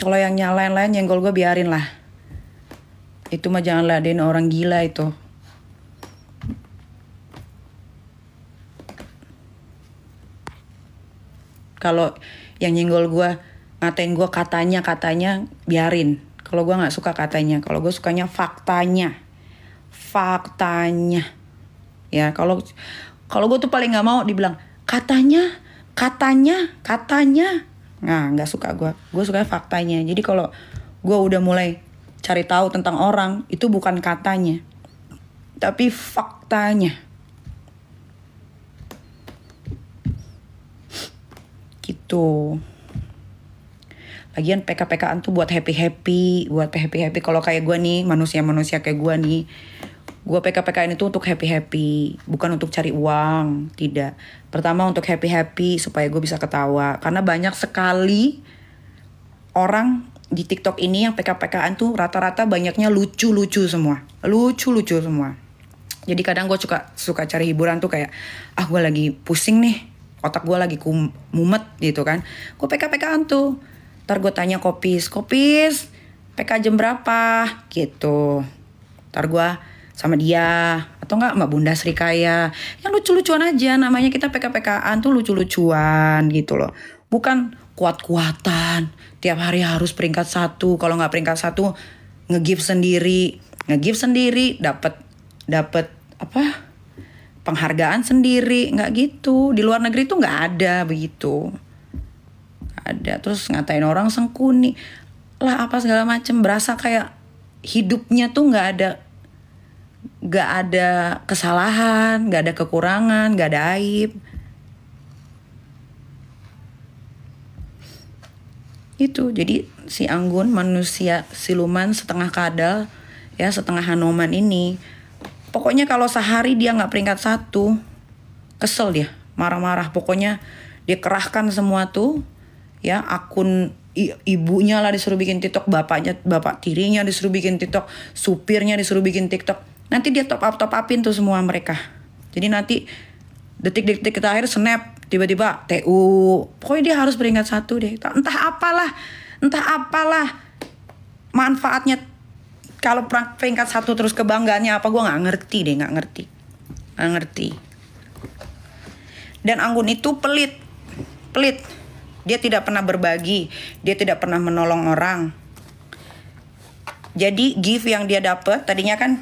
kalau yang nyalain-lain gol gue biarin lah itu mah jangan ladenin orang gila itu kalau yang nyenggol gue ngatain gue katanya katanya biarin kalau gue nggak suka katanya kalau gue sukanya faktanya faktanya ya kalau kalau gue tuh paling nggak mau dibilang katanya katanya katanya nah nggak suka gue gue suka faktanya jadi kalau gue udah mulai cari tahu tentang orang itu bukan katanya tapi faktanya gitu lagian PK-PKan tuh buat happy-happy, buat happy-happy. Kalau kayak gue nih, manusia-manusia kayak gue nih, gue PK-PKan itu untuk happy-happy, bukan untuk cari uang, tidak. Pertama untuk happy-happy supaya gue bisa ketawa. Karena banyak sekali orang di TikTok ini yang pk k-an tuh rata-rata banyaknya lucu-lucu semua. Lucu-lucu semua. Jadi kadang gue suka suka cari hiburan tuh kayak ah gue lagi pusing nih, otak gue lagi kum, mumet gitu kan. Gue pk k-an tuh. Ntar gue tanya kopis, kopis PK jam berapa gitu. Ntar gue sama dia atau enggak Mbak Bunda Sri Kaya yang lucu-lucuan aja namanya kita PKPKan tuh lucu-lucuan gitu loh bukan kuat-kuatan tiap hari harus peringkat satu kalau nggak peringkat satu ngegif sendiri ngegif sendiri dapat dapat apa penghargaan sendiri nggak gitu di luar negeri tuh nggak ada begitu gak ada terus ngatain orang sengkuni lah apa segala macem berasa kayak hidupnya tuh nggak ada gak ada kesalahan, gak ada kekurangan, gak ada aib. Itu jadi si Anggun manusia siluman setengah kadal ya setengah Hanoman ini. Pokoknya kalau sehari dia nggak peringkat satu, kesel dia, marah-marah. Pokoknya dia kerahkan semua tuh ya akun ibunya lah disuruh bikin TikTok, bapaknya, bapak tirinya disuruh bikin TikTok, supirnya disuruh bikin TikTok nanti dia top up top upin tuh semua mereka jadi nanti detik-detik terakhir snap tiba-tiba TU pokoknya dia harus beringat satu deh entah apalah entah apalah manfaatnya kalau peringkat satu terus kebanggaannya apa gue nggak ngerti deh nggak ngerti nggak ngerti dan Anggun itu pelit pelit dia tidak pernah berbagi dia tidak pernah menolong orang jadi gift yang dia dapat tadinya kan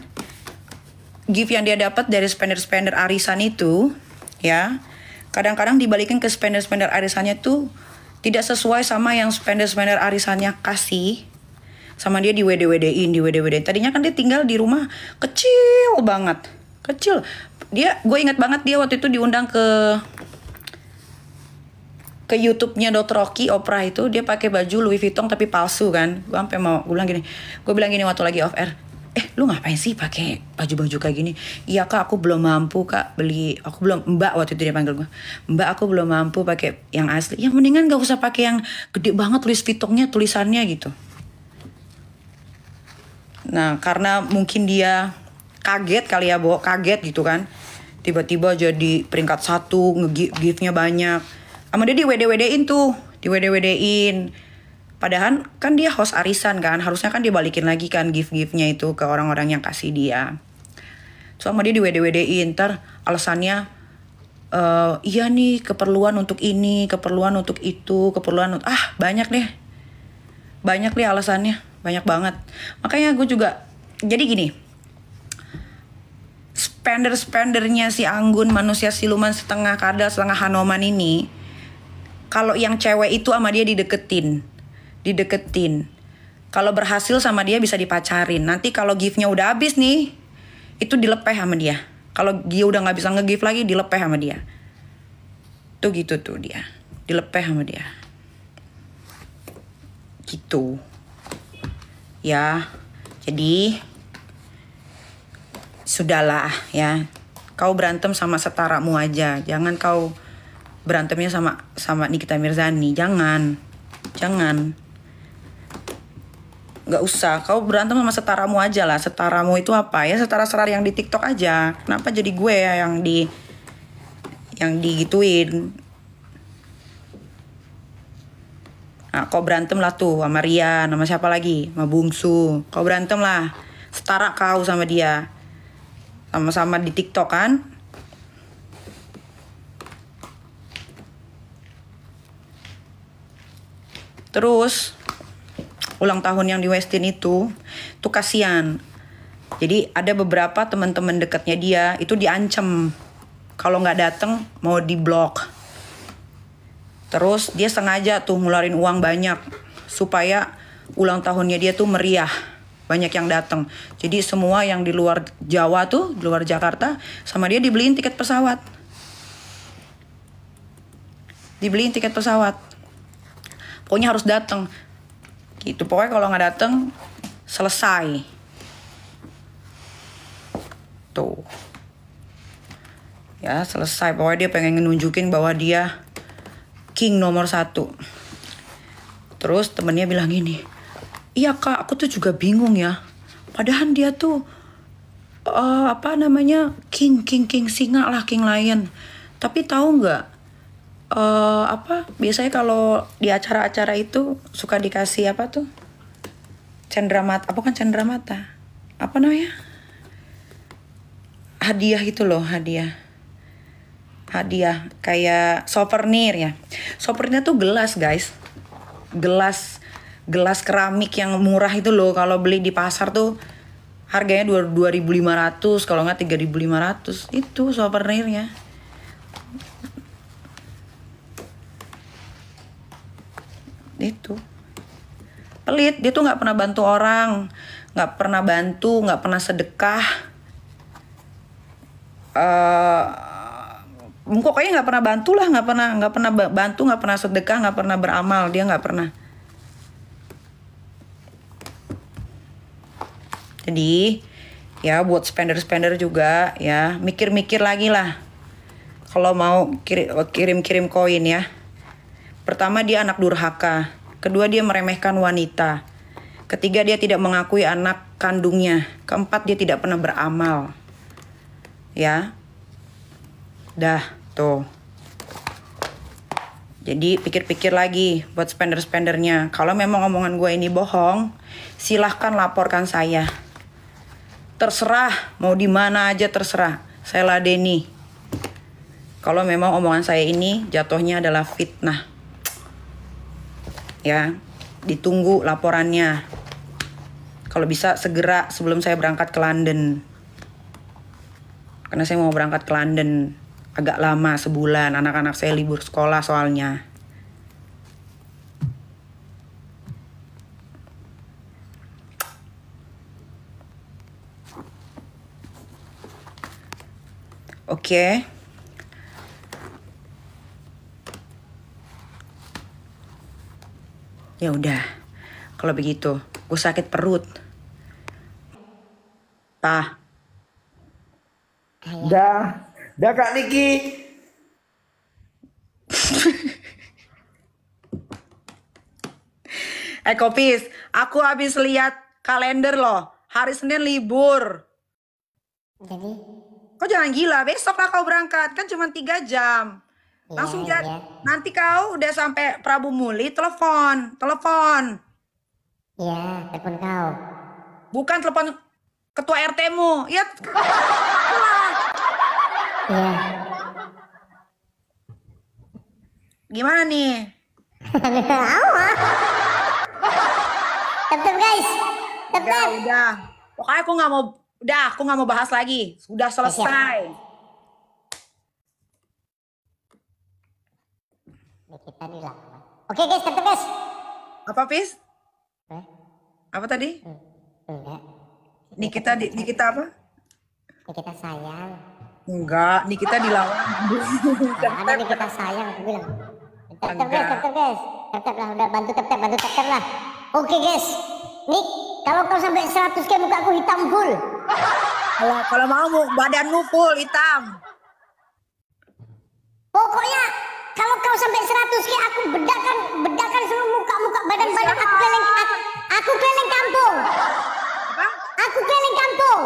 gift yang dia dapat dari spender-spender arisan itu ya kadang-kadang dibalikin ke spender-spender arisannya tuh tidak sesuai sama yang spender-spender arisannya kasih sama dia di WD-WD-in, di WD-WD. Tadinya kan dia tinggal di rumah kecil banget. Kecil. Dia gue ingat banget dia waktu itu diundang ke ke YouTube-nya Dot Rocky Opera itu dia pakai baju Louis Vuitton tapi palsu kan. Gue sampai mau gue bilang gini. Gue bilang gini waktu lagi off air eh lu ngapain sih pakai baju-baju kayak gini iya kak aku belum mampu kak beli aku belum mbak waktu itu dia panggil gue mbak aku belum mampu pakai yang asli ya mendingan gak usah pakai yang gede banget tulis fitoknya tulisannya gitu nah karena mungkin dia kaget kali ya bawa kaget gitu kan tiba-tiba jadi peringkat satu nge giftnya banyak sama dia di wd wd tuh di WD-WD-in Padahal kan dia host arisan kan, harusnya kan dia balikin lagi kan gift-giftnya itu ke orang-orang yang kasih dia. Soalnya dia di WD-WD inter alasannya uh, iya nih keperluan untuk ini, keperluan untuk itu, keperluan untuk ah banyak deh. Banyak deh alasannya, banyak banget. Makanya gue juga jadi gini, spender-spendernya si Anggun manusia siluman setengah kadal setengah Hanoman ini kalau yang cewek itu sama dia dideketin dideketin. Kalau berhasil sama dia bisa dipacarin. Nanti kalau giftnya udah habis nih, itu dilepeh sama dia. Kalau dia udah nggak bisa nge lagi, dilepeh sama dia. Tuh gitu tuh dia. Dilepeh sama dia. Gitu. Ya, jadi sudahlah ya. Kau berantem sama setaramu aja. Jangan kau berantemnya sama sama Nikita Mirzani. Jangan. Jangan nggak usah kau berantem sama setaramu aja lah setaramu itu apa ya setara serar yang di TikTok aja kenapa jadi gue ya yang di yang digituin nah, kau berantem lah tuh sama Ria nama siapa lagi sama Bungsu kau berantem lah setara kau sama dia sama-sama di TikTok kan terus ulang tahun yang di Westin itu tuh kasihan jadi ada beberapa teman-teman dekatnya dia itu diancam kalau nggak datang mau diblok terus dia sengaja tuh ngeluarin uang banyak supaya ulang tahunnya dia tuh meriah banyak yang datang jadi semua yang di luar Jawa tuh di luar Jakarta sama dia dibeliin tiket pesawat dibeliin tiket pesawat pokoknya harus datang gitu pokoknya kalau nggak dateng selesai tuh ya selesai pokoknya dia pengen nunjukin bahwa dia king nomor satu terus temennya bilang gini iya kak aku tuh juga bingung ya padahal dia tuh uh, apa namanya king king king singa lah king lion tapi tahu nggak uh, apa biasanya kalau di acara-acara itu suka dikasih apa tuh cenderamata apa kan cendramata apa namanya hadiah itu loh hadiah hadiah kayak souvenir ya souvenirnya tuh gelas guys gelas gelas keramik yang murah itu loh kalau beli di pasar tuh harganya 2500 kalau nggak 3500 itu souvenirnya itu pelit dia tuh nggak pernah bantu orang nggak pernah bantu nggak pernah sedekah uh, pokoknya nggak pernah bantu lah nggak pernah nggak pernah bantu nggak pernah sedekah nggak pernah beramal dia nggak pernah jadi ya buat spender-spender juga ya mikir-mikir lagi lah kalau mau kirim-kirim koin ya Pertama, dia anak durhaka. Kedua, dia meremehkan wanita. Ketiga, dia tidak mengakui anak kandungnya. Keempat, dia tidak pernah beramal. Ya. Dah, tuh. Jadi pikir-pikir lagi buat spender-spendernya. Kalau memang omongan gue ini bohong, silahkan laporkan saya. Terserah, mau di mana aja terserah. Saya ladeni. Kalau memang omongan saya ini jatuhnya adalah fitnah ya ditunggu laporannya kalau bisa segera sebelum saya berangkat ke London karena saya mau berangkat ke London agak lama sebulan anak-anak saya libur sekolah soalnya Oke. Okay. Ya udah, kalau begitu, gue sakit perut. Tah. Dah, dah Kak Niki. eh Kopis, aku habis lihat kalender loh. Hari Senin libur. Jadi? Kok jangan gila, besok lah kau berangkat. Kan cuma tiga jam. Langsung oh, jadi yeah. Nanti kau udah sampai Prabu Muli, telepon, telepon. Iya, telepon kau. Bukan telepon ketua RT-mu. Ya. Iya. Gimana nih? Ah. Tetep guys. Tetep. Udah, udah. Pokoknya aku nggak mau, udah aku nggak mau bahas lagi. Sudah selesai. dan hilang. Oke guys, tetap guys. Apa pis? Eh? Apa tadi? Hmm. Enggak. Nikita di, Nikita apa? Nikita sayang. Enggak, Nikita dilawan. Nah, Nikita sayang, aku bilang. Tetap guys, tetap guys. Tetap lah, udah bantu tetap, bantu tetap lah. Oke guys, Nik, kalau kau sampai 100 kayak muka aku hitam full. Kalau kalau mau badanmu full hitam. Pokoknya kalau kau sampai 100 ke aku bedakan bedakan seluruh muka-muka badan-badan aku keliling aku, aku keliling kampung. Apa? Aku keliling kampung.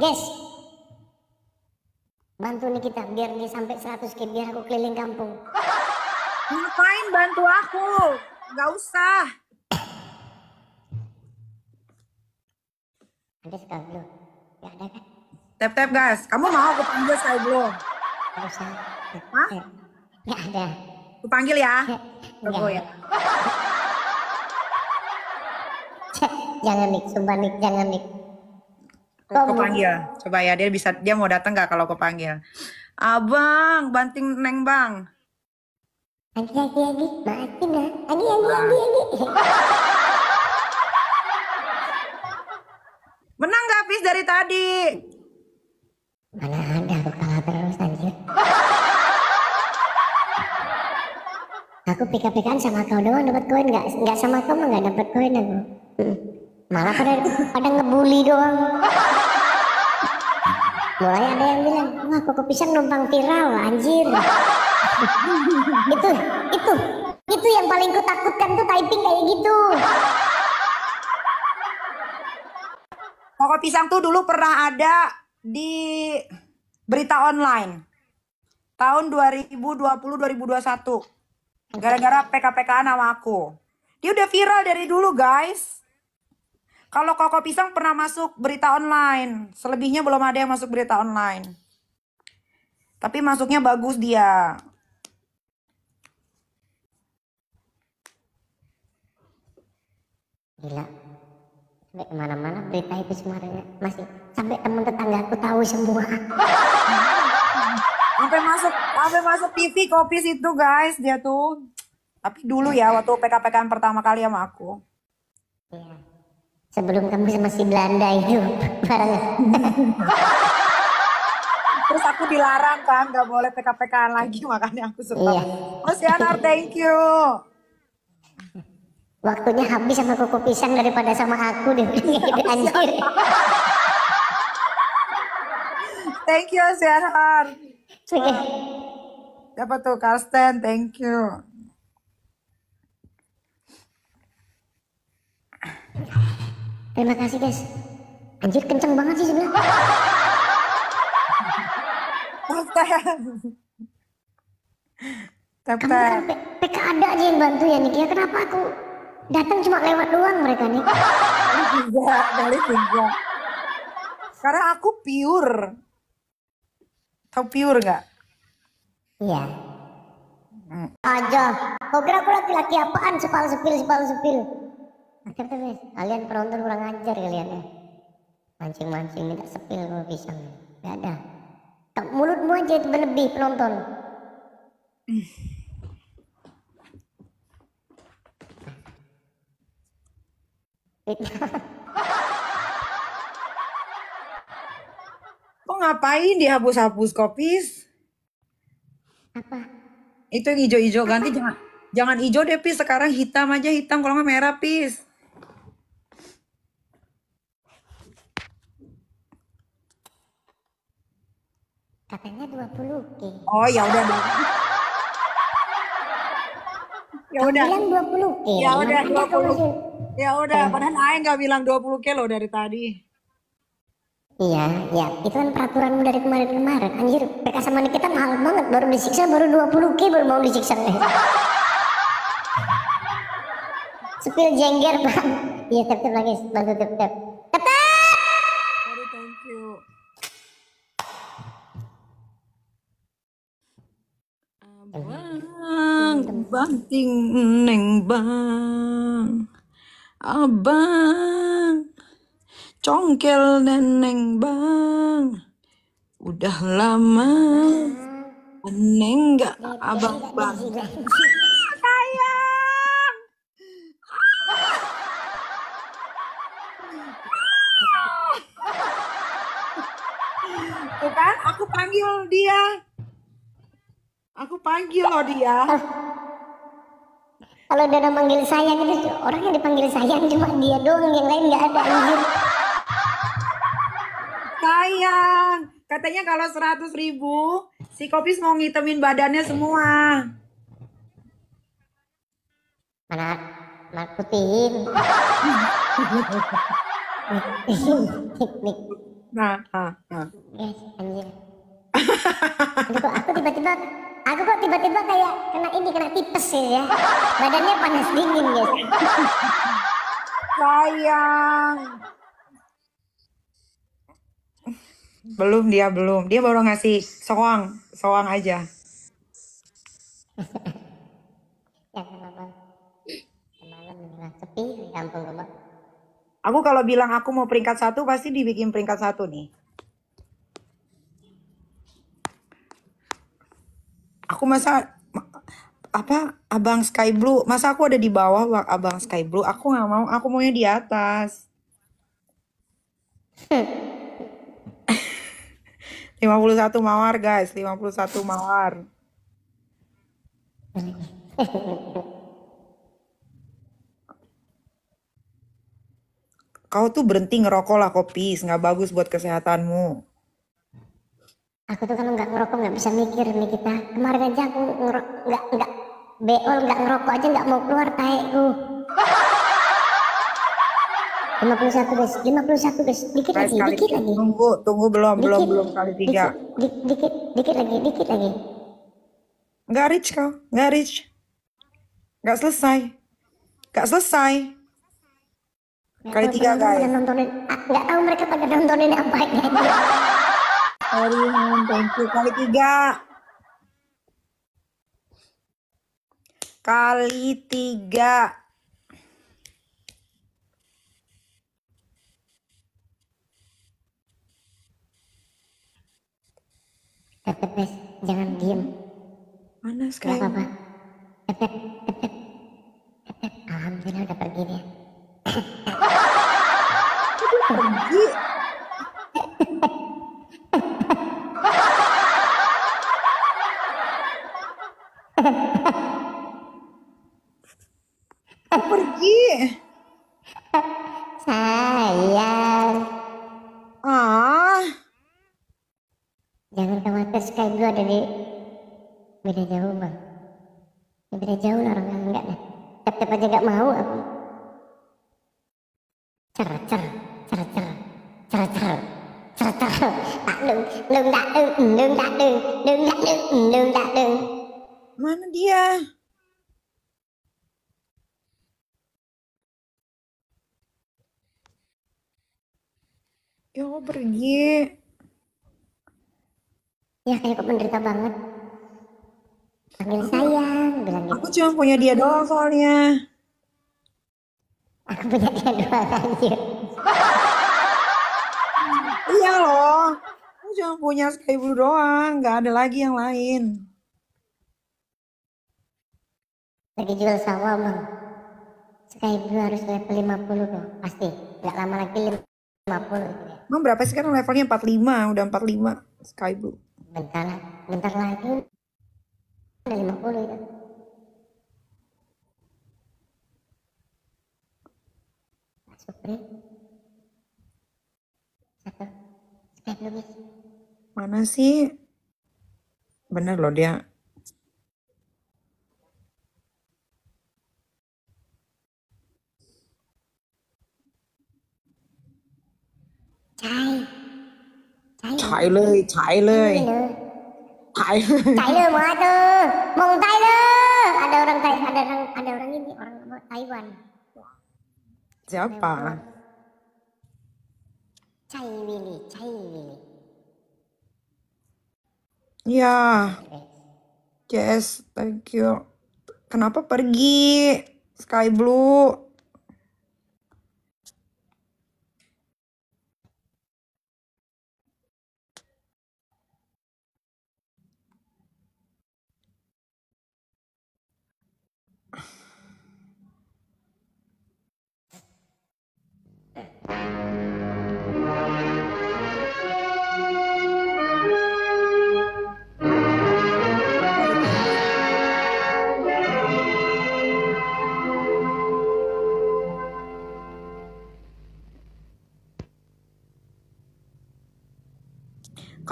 Guys. Bantu nih kita biar dia sampai 100 ke biar aku keliling kampung. Ngapain bantu aku? nggak usah. Ada sekali lu. ada kan? Tap tap gas. Kamu mau aku panggil saya belum? usah. Hah? Gak ada. Aku panggil ya. Tunggu ya. jangan nih, sumpah nih, jangan nih. Aku panggil. Coba ya dia bisa dia mau datang nggak kalau aku panggil? Abang, banting neng bang. Agi agi agi, maafin lah. Agi agi agi agi. Menang gak Pis dari tadi? Mana ada aku kalah terus anjir. aku pika-pikaan sama kau doang dapat koin nggak nggak sama kau mah nggak dapat koin aku. Hmm. Malah pada pada ngebully doang. Mulai ada yang bilang, wah koko pisang numpang viral anjir. itu, itu, itu yang paling kutakutkan tuh typing kayak gitu. Koko pisang tuh dulu pernah ada di berita online tahun 2020-2021 gara-gara pkpk nama k-an aku. Dia udah viral dari dulu guys. Kalau Koko Pisang pernah masuk berita online, selebihnya belum ada yang masuk berita online. Tapi masuknya bagus dia. Gila, kemana-mana berita itu semuanya masih sampai temen tetangga aku tahu semua sampai masuk sampai masuk TV kopi situ guys dia tuh tapi dulu ya waktu PKPK k-an pertama kali sama aku iya. sebelum kamu masih Belanda itu bareng. terus aku dilarang kan nggak boleh PKPK k-an lagi makanya aku suka iya. terus Yanar thank you waktunya habis sama kuku pisang daripada sama aku deh anjir thank you Azhar. Siapa Dapat tuh Karsten, thank you. Terima kasih guys. Anjir kenceng banget sih sebelah. -tep. Kamu kan PK ada aja yang bantu ya Niki. ya kenapa aku datang cuma lewat doang mereka nih? Tiga dari tiga. Karena aku pure Tahu piur nggak? Iya. Hmm. Aja. Kau kira aku laki-laki apaan sepal sepil sepal sepil. kalian penonton kurang ajar kalian ya. Mancing-mancing minta sepil kalau nggak Gak ada. Tak mulutmu aja itu berlebih penonton. Itu. Kok ngapain dihapus-hapus kopis? Apa? Itu yang hijau-hijau ganti Apa? jangan jangan hijau deh pis sekarang hitam aja hitam kalau nggak merah pis. Katanya 20 puluh Oh ya udah. ya udah. Bilang 20 puluh Ya udah 20. Ya udah, eh. padahal Aing gak bilang dua puluh kilo dari tadi. Iya, ya itu kan peraturan dari kemarin-kemarin. Anjir, PK sama kita mahal banget. Baru disiksa baru 20 k baru mau disiksa. Sepil jengger bang. Iya tep tep lagi bantu tep tep. Tep Sorry, thank you. Abang, banting neng bang, abang. Congkel neneng bang Udah lama Neneng gak abang bang Sayang kan aku panggil dia Aku panggil loh dia Kalau udah manggil sayang itu orang yang dipanggil sayang cuma dia doang yang lain nggak ada Sayang. Katanya kalau 100 ribu, si Kopis mau ngitemin badannya semua. Mana, mana putihin. nah, ah, ah. anjir. aku tiba-tiba aku kok tiba-tiba kayak kena ini kena tipes gitu ya badannya panas dingin guys sayang belum dia belum. Dia baru ngasih soang, soang aja. Aku kalau bilang aku mau peringkat satu pasti dibikin peringkat satu nih. Aku masa apa abang sky blue masa aku ada di bawah abang sky blue aku nggak mau aku maunya di atas. 51 mawar guys, 51 mawar. Kau tuh berhenti ngerokok lah kopi, nggak bagus buat kesehatanmu. Aku tuh kalau nggak ngerokok nggak bisa mikir nih kita. Kemarin aja aku nggak nggak beol nggak ngerokok aja nggak mau keluar taekku. 51 guys, 51 guys, dikit lagi, kali dikit lagi. Tunggu, tunggu belum, dikit, belum, belum kali tiga. Dikit, dikit, dikit lagi, dikit lagi. Nggak rich kau, nggak rich Nggak selesai, nggak selesai. kali tiga guys. Nontonin, ah, nggak tahu mereka pada nontonin apa ini. hari thank you. Kali tiga. Kali tiga. the best jangan diem panas kayak apa dia doang soalnya. Aku punya dia doang anjir. iya loh. Aku cuma punya Sky Blue doang, Gak ada lagi yang lain. Lagi jual sawah bang. Sky Blue harus level 50 dong. pasti. Gak lama lagi 50. Gitu ya. Emang berapa sekarang levelnya 45, udah 45 Sky Blue. Bentar, bentar lagi 50 Ya Mana sih? Bener loh dia. ถ่ายเลยถ่ายเลยถ่ายเลยถ่ายเลยมาเจอมองไทยเลยอาเดอร์รังไทยอาเดอร์รังอาเดอร์รังนี่มีคนมาไต้หวัน Siapa? Cai Willy, Cai Willy. Ya. Yes, thank you. Kenapa pergi? Sky Blue.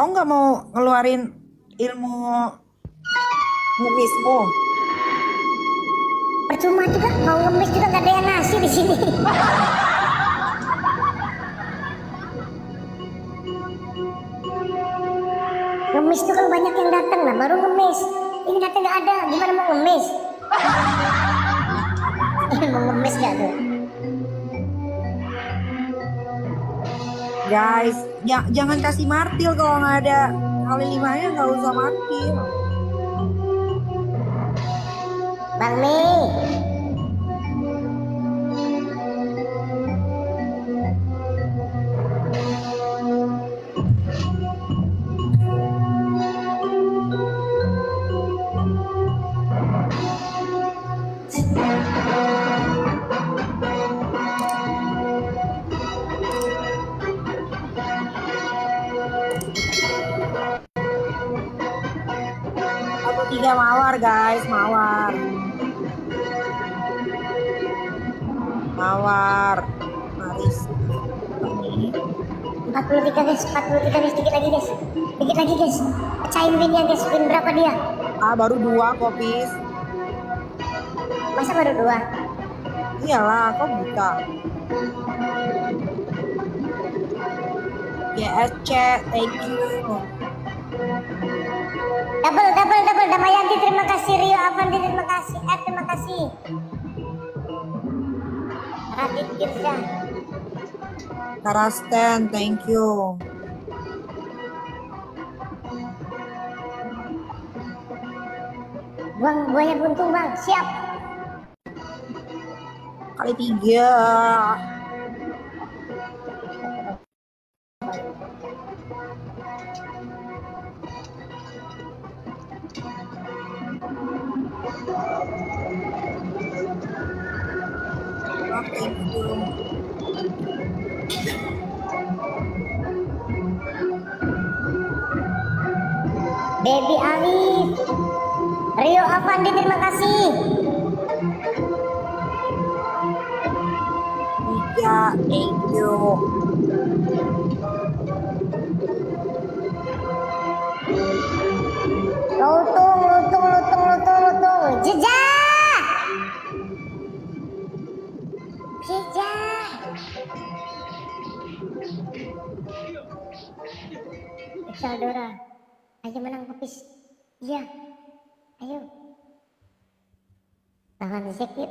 Kau nggak mau ngeluarin ilmu ngemismu? Percuma juga, mau ngemis juga nggak ada yang nasi di sini. ngemis itu kan banyak yang datang lah, baru ngemis. Ini datang nggak ada, gimana mau ngemis? Eh, mau ngemis nggak tuh? Guys, ya, jangan kasih martil kalau nggak ada kali limanya nggak usah martil. Bang Mi. kita guys 40 kita guys dikit lagi guys dikit lagi guys pecahin ya guys win berapa dia ah baru dua kopis masa baru dua iyalah kok buta yes ya, chat thank you double double double Damayanti terima kasih Rio Avanti terima kasih eh terima kasih Radit Girza Karasten, Stan, thank you. Bang, banyak buntung bang, siap. Kali tiga. Debbie Alif Rio Afan, terima kasih Iya thank you Lutung lutung lutung lutung lutung Jejak Jejak Saldora Ayo menang kopis. Iya. Ayo. Lawan Zack yuk.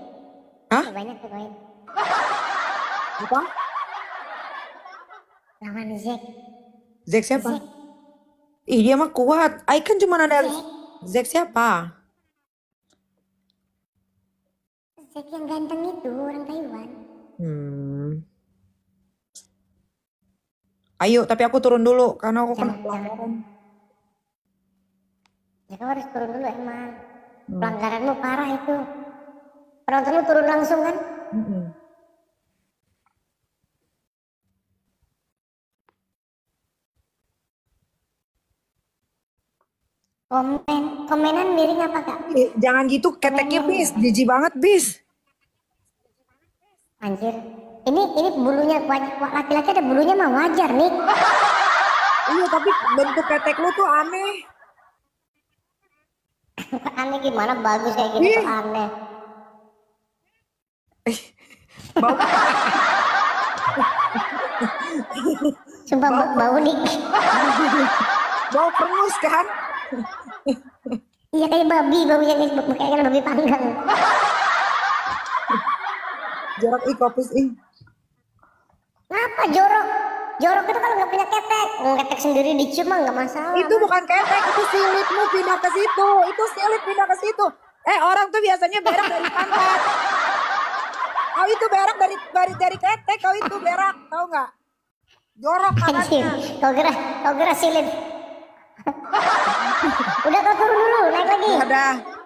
Hah? Banyak tuh koin. Apa? Lawan Zek. Zek siapa? Zek. Ih dia mah kuat. Ai kan cuma ada Zek siapa? Zek yang ganteng itu orang Taiwan. Hmm. Ayo, tapi aku turun dulu karena aku kena pelanggaran ya kau harus turun dulu emang hmm. pelanggaranmu parah itu penontonmu turun langsung kan hmm. Komen, komenan miring apa kak? Eh, jangan gitu, keteknya bis, jijik banget bis. Anjir, ini ini bulunya laki-laki ada bulunya mah wajar nih. iya tapi bentuk ketek lu tuh aneh. aneh gimana bagus kayak gini tuh aneh bau sumpah bau, bau nih bau perus kan iya kayak babi babi yang gitu, kayaknya kan babi panggang jorok i kopis ih ngapa jorok jorok itu kalau nggak punya ketek ngetek sendiri dicium mah nggak masalah itu bukan ketek itu silitmu pindah ke situ itu silit pindah ke situ eh orang tuh biasanya berak dari pantat kau itu berak dari dari dari ketek kau itu berak tahu nggak jorok Anjir, kau gerah, kau gerah silit udah kau turun dulu naik lagi udah